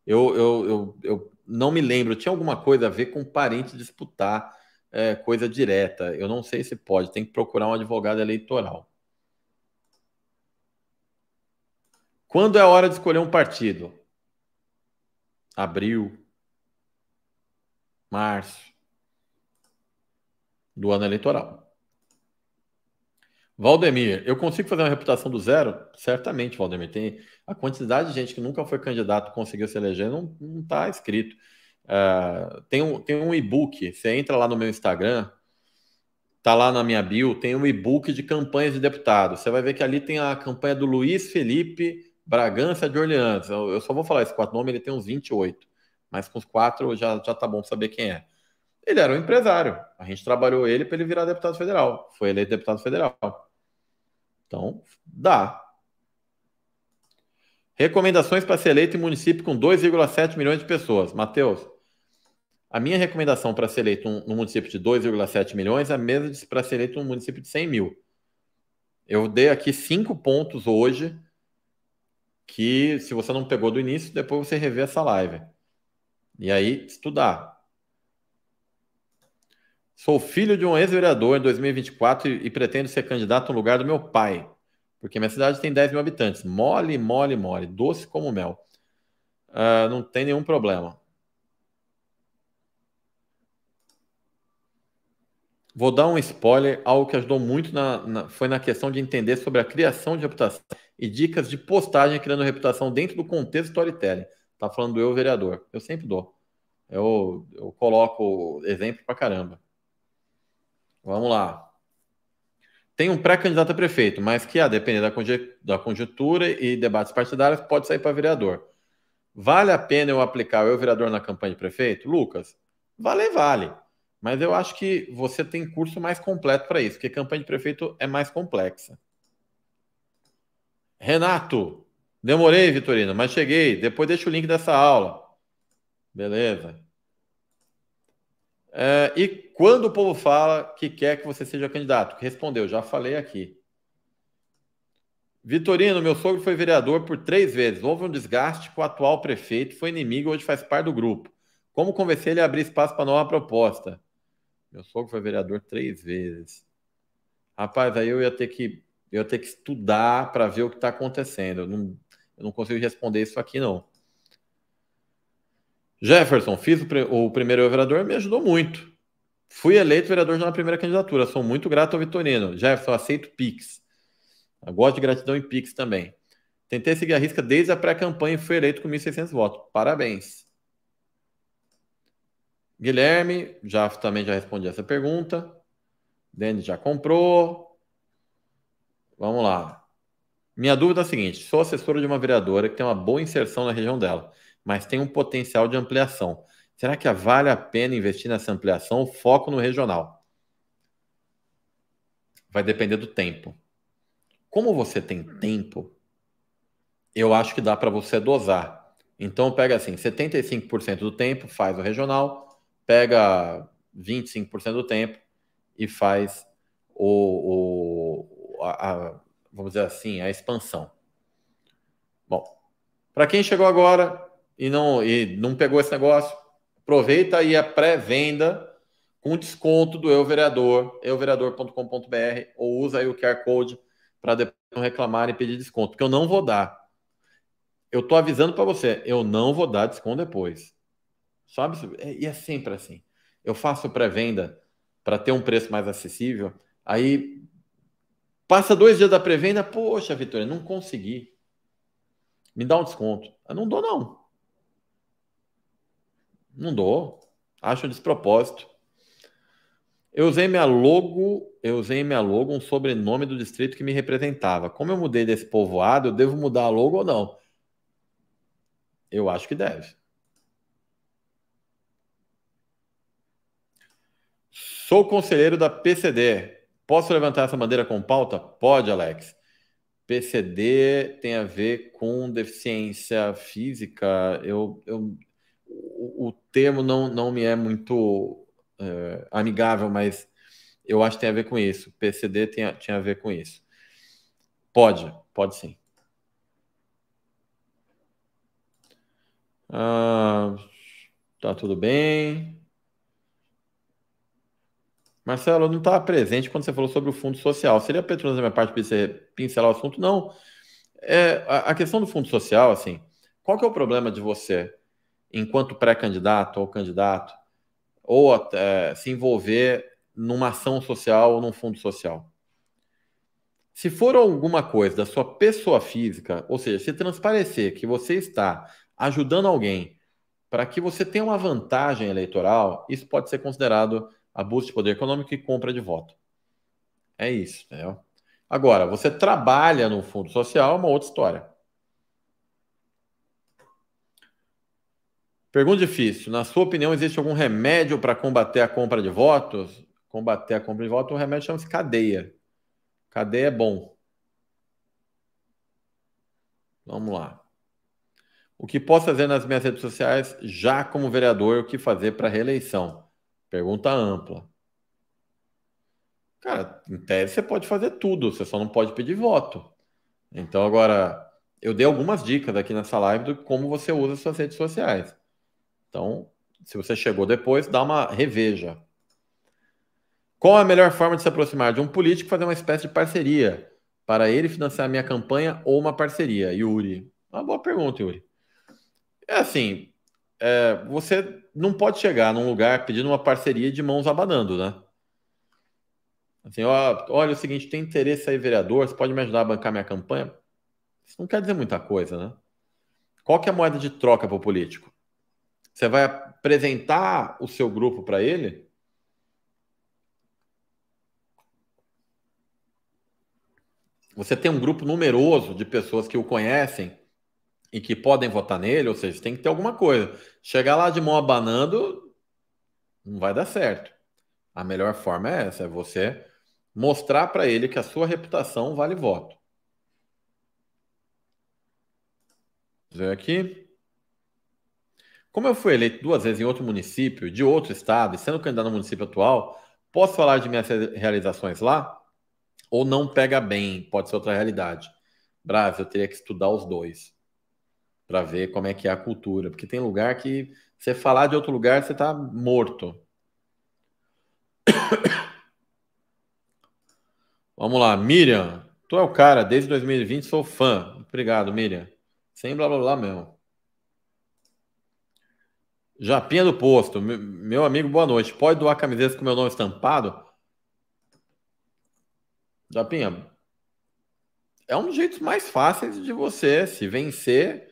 S1: Eu, eu, eu, eu não me lembro, tinha alguma coisa a ver com parente disputar é, coisa direta. Eu não sei se pode, tem que procurar um advogado eleitoral. Quando é a hora de escolher um partido? Abril, março do ano eleitoral. Valdemir, eu consigo fazer uma reputação do zero? Certamente, Valdemir. Tem a quantidade de gente que nunca foi candidato, conseguiu se eleger, não está escrito. Uh, tem um, tem um e-book, você entra lá no meu Instagram, tá lá na minha bio, tem um e-book de campanhas de deputado. Você vai ver que ali tem a campanha do Luiz Felipe Bragança é de Orleans. Eu só vou falar esses quatro nomes, ele tem uns 28. Mas com os quatro já, já tá bom saber quem é. Ele era um empresário. A gente trabalhou ele para ele virar deputado federal. Foi eleito deputado federal. Então, dá. Recomendações para ser eleito em município com 2,7 milhões de pessoas. Matheus, a minha recomendação para ser eleito no município de 2,7 milhões é a mesma para ser eleito no município de 100 mil. Eu dei aqui cinco pontos hoje que se você não pegou do início, depois você revê essa live. E aí estudar. Sou filho de um ex-vereador em 2024 e, e pretendo ser candidato no lugar do meu pai. Porque minha cidade tem 10 mil habitantes. Mole, mole, mole. Doce como mel. Uh, não tem nenhum problema. Vou dar um spoiler, algo que ajudou muito na, na, foi na questão de entender sobre a criação de reputação e dicas de postagem criando reputação dentro do contexto storytelling. Tá falando eu, vereador. Eu sempre dou. Eu, eu coloco exemplo pra caramba. Vamos lá. Tem um pré-candidato a prefeito, mas que, a depender da, conje, da conjuntura e debates partidários, pode sair para vereador. Vale a pena eu aplicar o eu, vereador, na campanha de prefeito? Lucas, vale, vale. Mas eu acho que você tem curso mais completo para isso, porque campanha de prefeito é mais complexa. Renato, demorei, Vitorino, mas cheguei. Depois deixa o link dessa aula. Beleza. É, e quando o povo fala que quer que você seja candidato? Respondeu, já falei aqui. Vitorino, meu sogro foi vereador por três vezes. Houve um desgaste com o atual prefeito, foi inimigo, hoje faz parte do grupo. Como convencer ele a abrir espaço para nova proposta? Meu sogro foi vereador três vezes. Rapaz, aí eu ia ter que, eu ia ter que estudar para ver o que está acontecendo. Eu não, eu não consigo responder isso aqui, não. Jefferson, fiz o, o primeiro vereador, me ajudou muito. Fui eleito vereador na primeira candidatura. Sou muito grato ao Vitorino. Jefferson, aceito Pix. Eu gosto de gratidão em Pix também. Tentei seguir a risca desde a pré-campanha e fui eleito com 1.600 votos. Parabéns. Guilherme, já também já respondi essa pergunta. Denis já comprou. Vamos lá. Minha dúvida é a seguinte: sou assessora de uma vereadora que tem uma boa inserção na região dela, mas tem um potencial de ampliação. Será que vale a pena investir nessa ampliação? Foco no regional. Vai depender do tempo. Como você tem tempo, eu acho que dá para você dosar. Então pega assim, 75% do tempo faz o regional, pega 25% do tempo e faz o, o a, a, vamos dizer assim, a expansão. Bom, para quem chegou agora e não, e não pegou esse negócio, aproveita aí a pré-venda com desconto do Eu Vereador, euvereador.com.br, ou usa aí o QR Code para depois não reclamar e pedir desconto, porque eu não vou dar. Eu estou avisando para você, eu não vou dar desconto depois. Sabe? É, e é sempre assim. Eu faço pré-venda para ter um preço mais acessível, aí passa dois dias da pré-venda, poxa, Vitória, não consegui. Me dá um desconto. Eu não dou, não. Não dou. Acho um despropósito. Eu usei minha logo, eu usei minha logo, um sobrenome do distrito que me representava. Como eu mudei desse povoado, eu devo mudar a logo ou não? Eu acho que deve. Sou conselheiro da PCD. Posso levantar essa bandeira com pauta? Pode, Alex. PCD tem a ver com deficiência física. Eu, eu o, termo não, não me é muito é, amigável, mas eu acho que tem a ver com isso. PCD tem, tinha a ver com isso. Pode, pode sim. Ah, tá tudo bem. Marcelo, eu não estava presente quando você falou sobre o fundo social. Seria Petronas da minha parte para você pincelar o assunto? Não. É, a, questão do fundo social, assim, qual que é o problema de você, enquanto pré-candidato ou candidato, ou até é, se envolver numa ação social ou num fundo social? Se for alguma coisa da sua pessoa física, ou seja, se transparecer que você está ajudando alguém para que você tenha uma vantagem eleitoral, isso pode ser considerado abuso de poder econômico e compra de voto. É isso, entendeu? Agora, você trabalha no fundo social, é uma outra história. Pergunta difícil. Na sua opinião, existe algum remédio para combater a compra de votos? Combater a compra de votos, o remédio chama-se cadeia. Cadeia é bom. Vamos lá. O que posso fazer nas minhas redes sociais já como vereador? O que fazer para reeleição? Pergunta ampla. Cara, em tese você pode fazer tudo, você só não pode pedir voto. Então, agora, eu dei algumas dicas aqui nessa live do como você usa suas redes sociais. Então, se você chegou depois, dá uma reveja. Qual a melhor forma de se aproximar de um político e fazer uma espécie de parceria? Para ele financiar minha campanha ou uma parceria? Yuri. Uma boa pergunta, Yuri. É assim, é, você não pode chegar num lugar pedindo uma parceria de mãos abanando, né? Assim, ó, olha, é o seguinte, tem interesse aí, vereador, você pode me ajudar a bancar minha campanha? Isso não quer dizer muita coisa, né? Qual que é a moeda de troca para o político? Você vai apresentar o seu grupo para ele? Você tem um grupo numeroso de pessoas que o conhecem e que podem votar nele, ou seja, tem que ter alguma coisa. Chegar lá de mão abanando não vai dar certo. A melhor forma é essa, é você mostrar para ele que a sua reputação vale voto. Vamos ver aqui. Como eu fui eleito duas vezes em outro município, de outro estado, e sendo candidato no município atual, posso falar de minhas realizações lá? Ou não pega bem? Pode ser outra realidade. Brasil, eu teria que estudar os dois para ver como é que é a cultura, porque tem lugar que você falar de outro lugar, você tá morto. (coughs) Vamos lá, Miriam. Tu é o cara, desde 2020 sou fã. Obrigado, Miriam. Sem blá blá blá mesmo. Japinha do posto, meu amigo, boa noite. Pode doar camisetas com meu nome estampado? Japinha, é um dos jeitos mais fáceis de você se vencer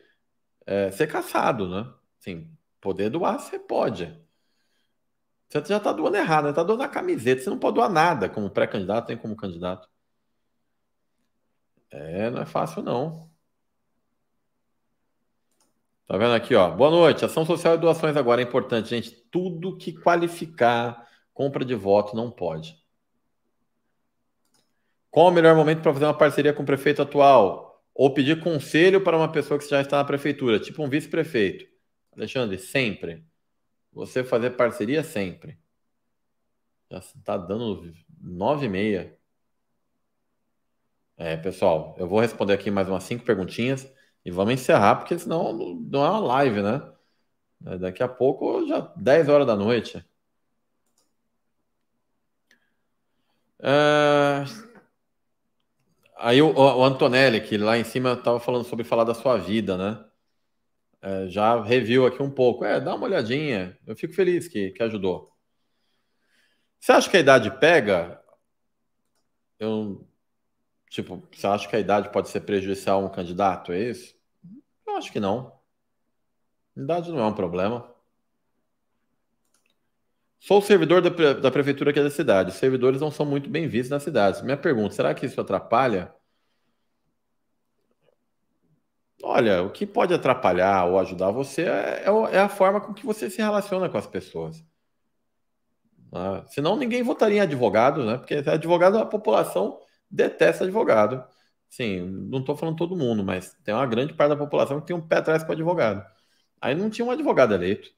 S1: é, ser caçado, né? Sim, poder doar, você pode. Você já está doando errado, né? Está doando a camiseta. Você não pode doar nada como pré-candidato, nem como candidato. É, não é fácil, não. Tá vendo aqui, ó. Boa noite. Ação social e doações agora é importante, gente. Tudo que qualificar compra de voto não pode. Qual o melhor momento para fazer uma parceria com o prefeito atual? Ou pedir conselho para uma pessoa que já está na prefeitura, tipo um vice-prefeito. Alexandre, sempre. Você fazer parceria sempre. Já está dando nove e meia. É, pessoal, eu vou responder aqui mais umas cinco perguntinhas e vamos encerrar, porque senão não é uma live, né? É, daqui a pouco já 10 horas da noite. É, Aí o, o Antonelli, que lá em cima estava falando sobre falar da sua vida, né? É, já reviu aqui um pouco. É, dá uma olhadinha. Eu fico feliz que, que ajudou. Você acha que a idade pega? Eu, tipo, você acha que a idade pode ser prejudicial a um candidato? É isso? Eu acho que não. A idade não é um problema. Sou servidor da, da prefeitura aqui é da cidade. Os servidores não são muito bem vistos na cidade. Minha pergunta, será que isso atrapalha? Olha, o que pode atrapalhar ou ajudar você é, é, é a forma com que você se relaciona com as pessoas. Ah, senão ninguém votaria em advogado, né? Porque advogado, a população detesta advogado. Sim, não estou falando todo mundo, mas tem uma grande parte da população que tem um pé atrás para advogado. Aí não tinha um advogado eleito.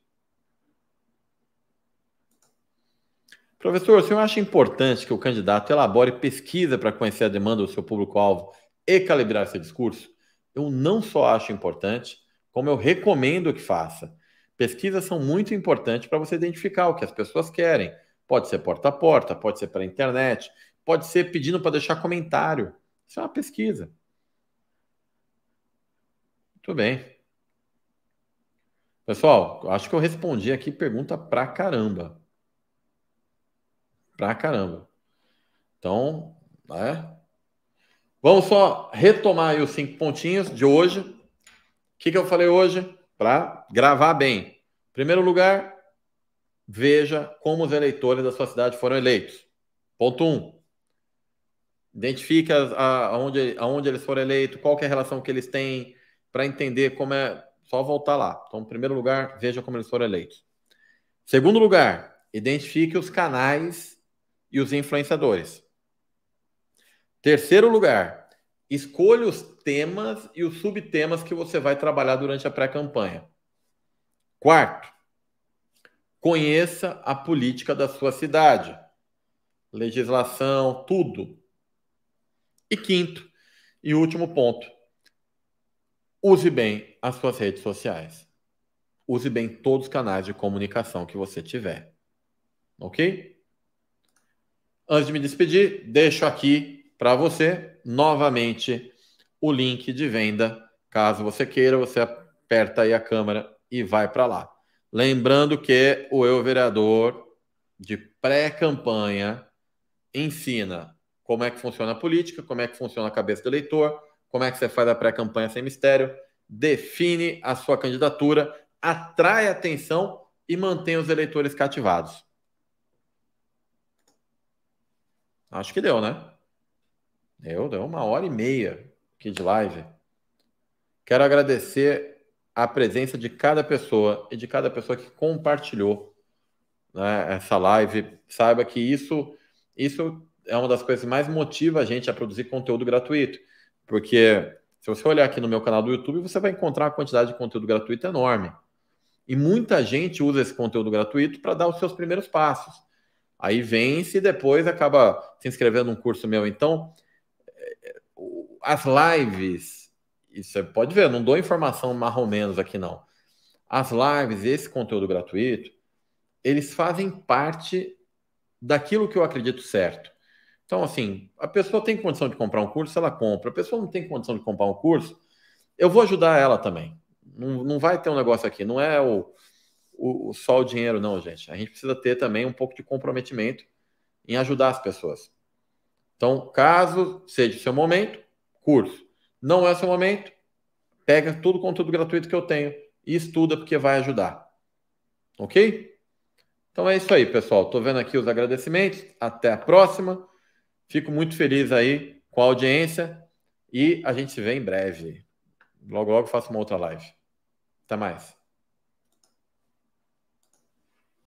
S1: Professor, o senhor acha importante que o candidato elabore pesquisa para conhecer a demanda do seu público-alvo e calibrar seu discurso? Eu não só acho importante, como eu recomendo que faça. Pesquisas são muito importantes para você identificar o que as pessoas querem. Pode ser porta a porta, pode ser para a internet, pode ser pedindo para deixar comentário. Isso é uma pesquisa. Muito bem. Pessoal, acho que eu respondi aqui pergunta pra caramba pra caramba. Então, né? Vamos só retomar os cinco pontinhos de hoje. O que, que eu falei hoje? Para gravar bem. Em primeiro lugar, veja como os eleitores da sua cidade foram eleitos. Ponto 1. Um. Identifique aonde, aonde eles foram eleitos, qual é a relação que eles têm, para entender como é. Só voltar lá. Então, em primeiro lugar, veja como eles foram eleitos. Segundo lugar, identifique os canais e os influenciadores. Terceiro lugar, escolha os temas e os subtemas que você vai trabalhar durante a pré-campanha. Quarto, conheça a política da sua cidade, legislação, tudo. E quinto e último ponto, use bem as suas redes sociais. Use bem todos os canais de comunicação que você tiver. Ok? Antes de me despedir, deixo aqui para você novamente o link de venda. Caso você queira, você aperta aí a câmera e vai para lá. Lembrando que o Eu Vereador de pré-campanha ensina como é que funciona a política, como é que funciona a cabeça do eleitor, como é que você faz a pré-campanha sem mistério, define a sua candidatura, atrai atenção e mantém os eleitores cativados. Acho que deu, né? Deu, deu uma hora e meia aqui de live. Quero agradecer a presença de cada pessoa e de cada pessoa que compartilhou né, essa live. Saiba que isso, isso é uma das coisas que mais motiva a gente a produzir conteúdo gratuito. Porque se você olhar aqui no meu canal do YouTube, você vai encontrar uma quantidade de conteúdo gratuito enorme. E muita gente usa esse conteúdo gratuito para dar os seus primeiros passos. Aí vence e depois acaba se inscrevendo num curso meu. Então, é, é, as lives, você é, pode ver, não dou informação mais ou menos aqui não. As lives, esse conteúdo gratuito, eles fazem parte daquilo que eu acredito certo. Então, assim, a pessoa tem condição de comprar um curso, ela compra. A pessoa não tem condição de comprar um curso, eu vou ajudar ela também. Não, não vai ter um negócio aqui, não é o o, só o dinheiro, não, gente. A gente precisa ter também um pouco de comprometimento em ajudar as pessoas. Então, caso seja o seu momento, curso. Não é o seu momento, pega todo o conteúdo gratuito que eu tenho e estuda, porque vai ajudar. Ok? Então é isso aí, pessoal. Estou vendo aqui os agradecimentos. Até a próxima. Fico muito feliz aí com a audiência e a gente se vê em breve. Logo, logo faço uma outra live. Até mais.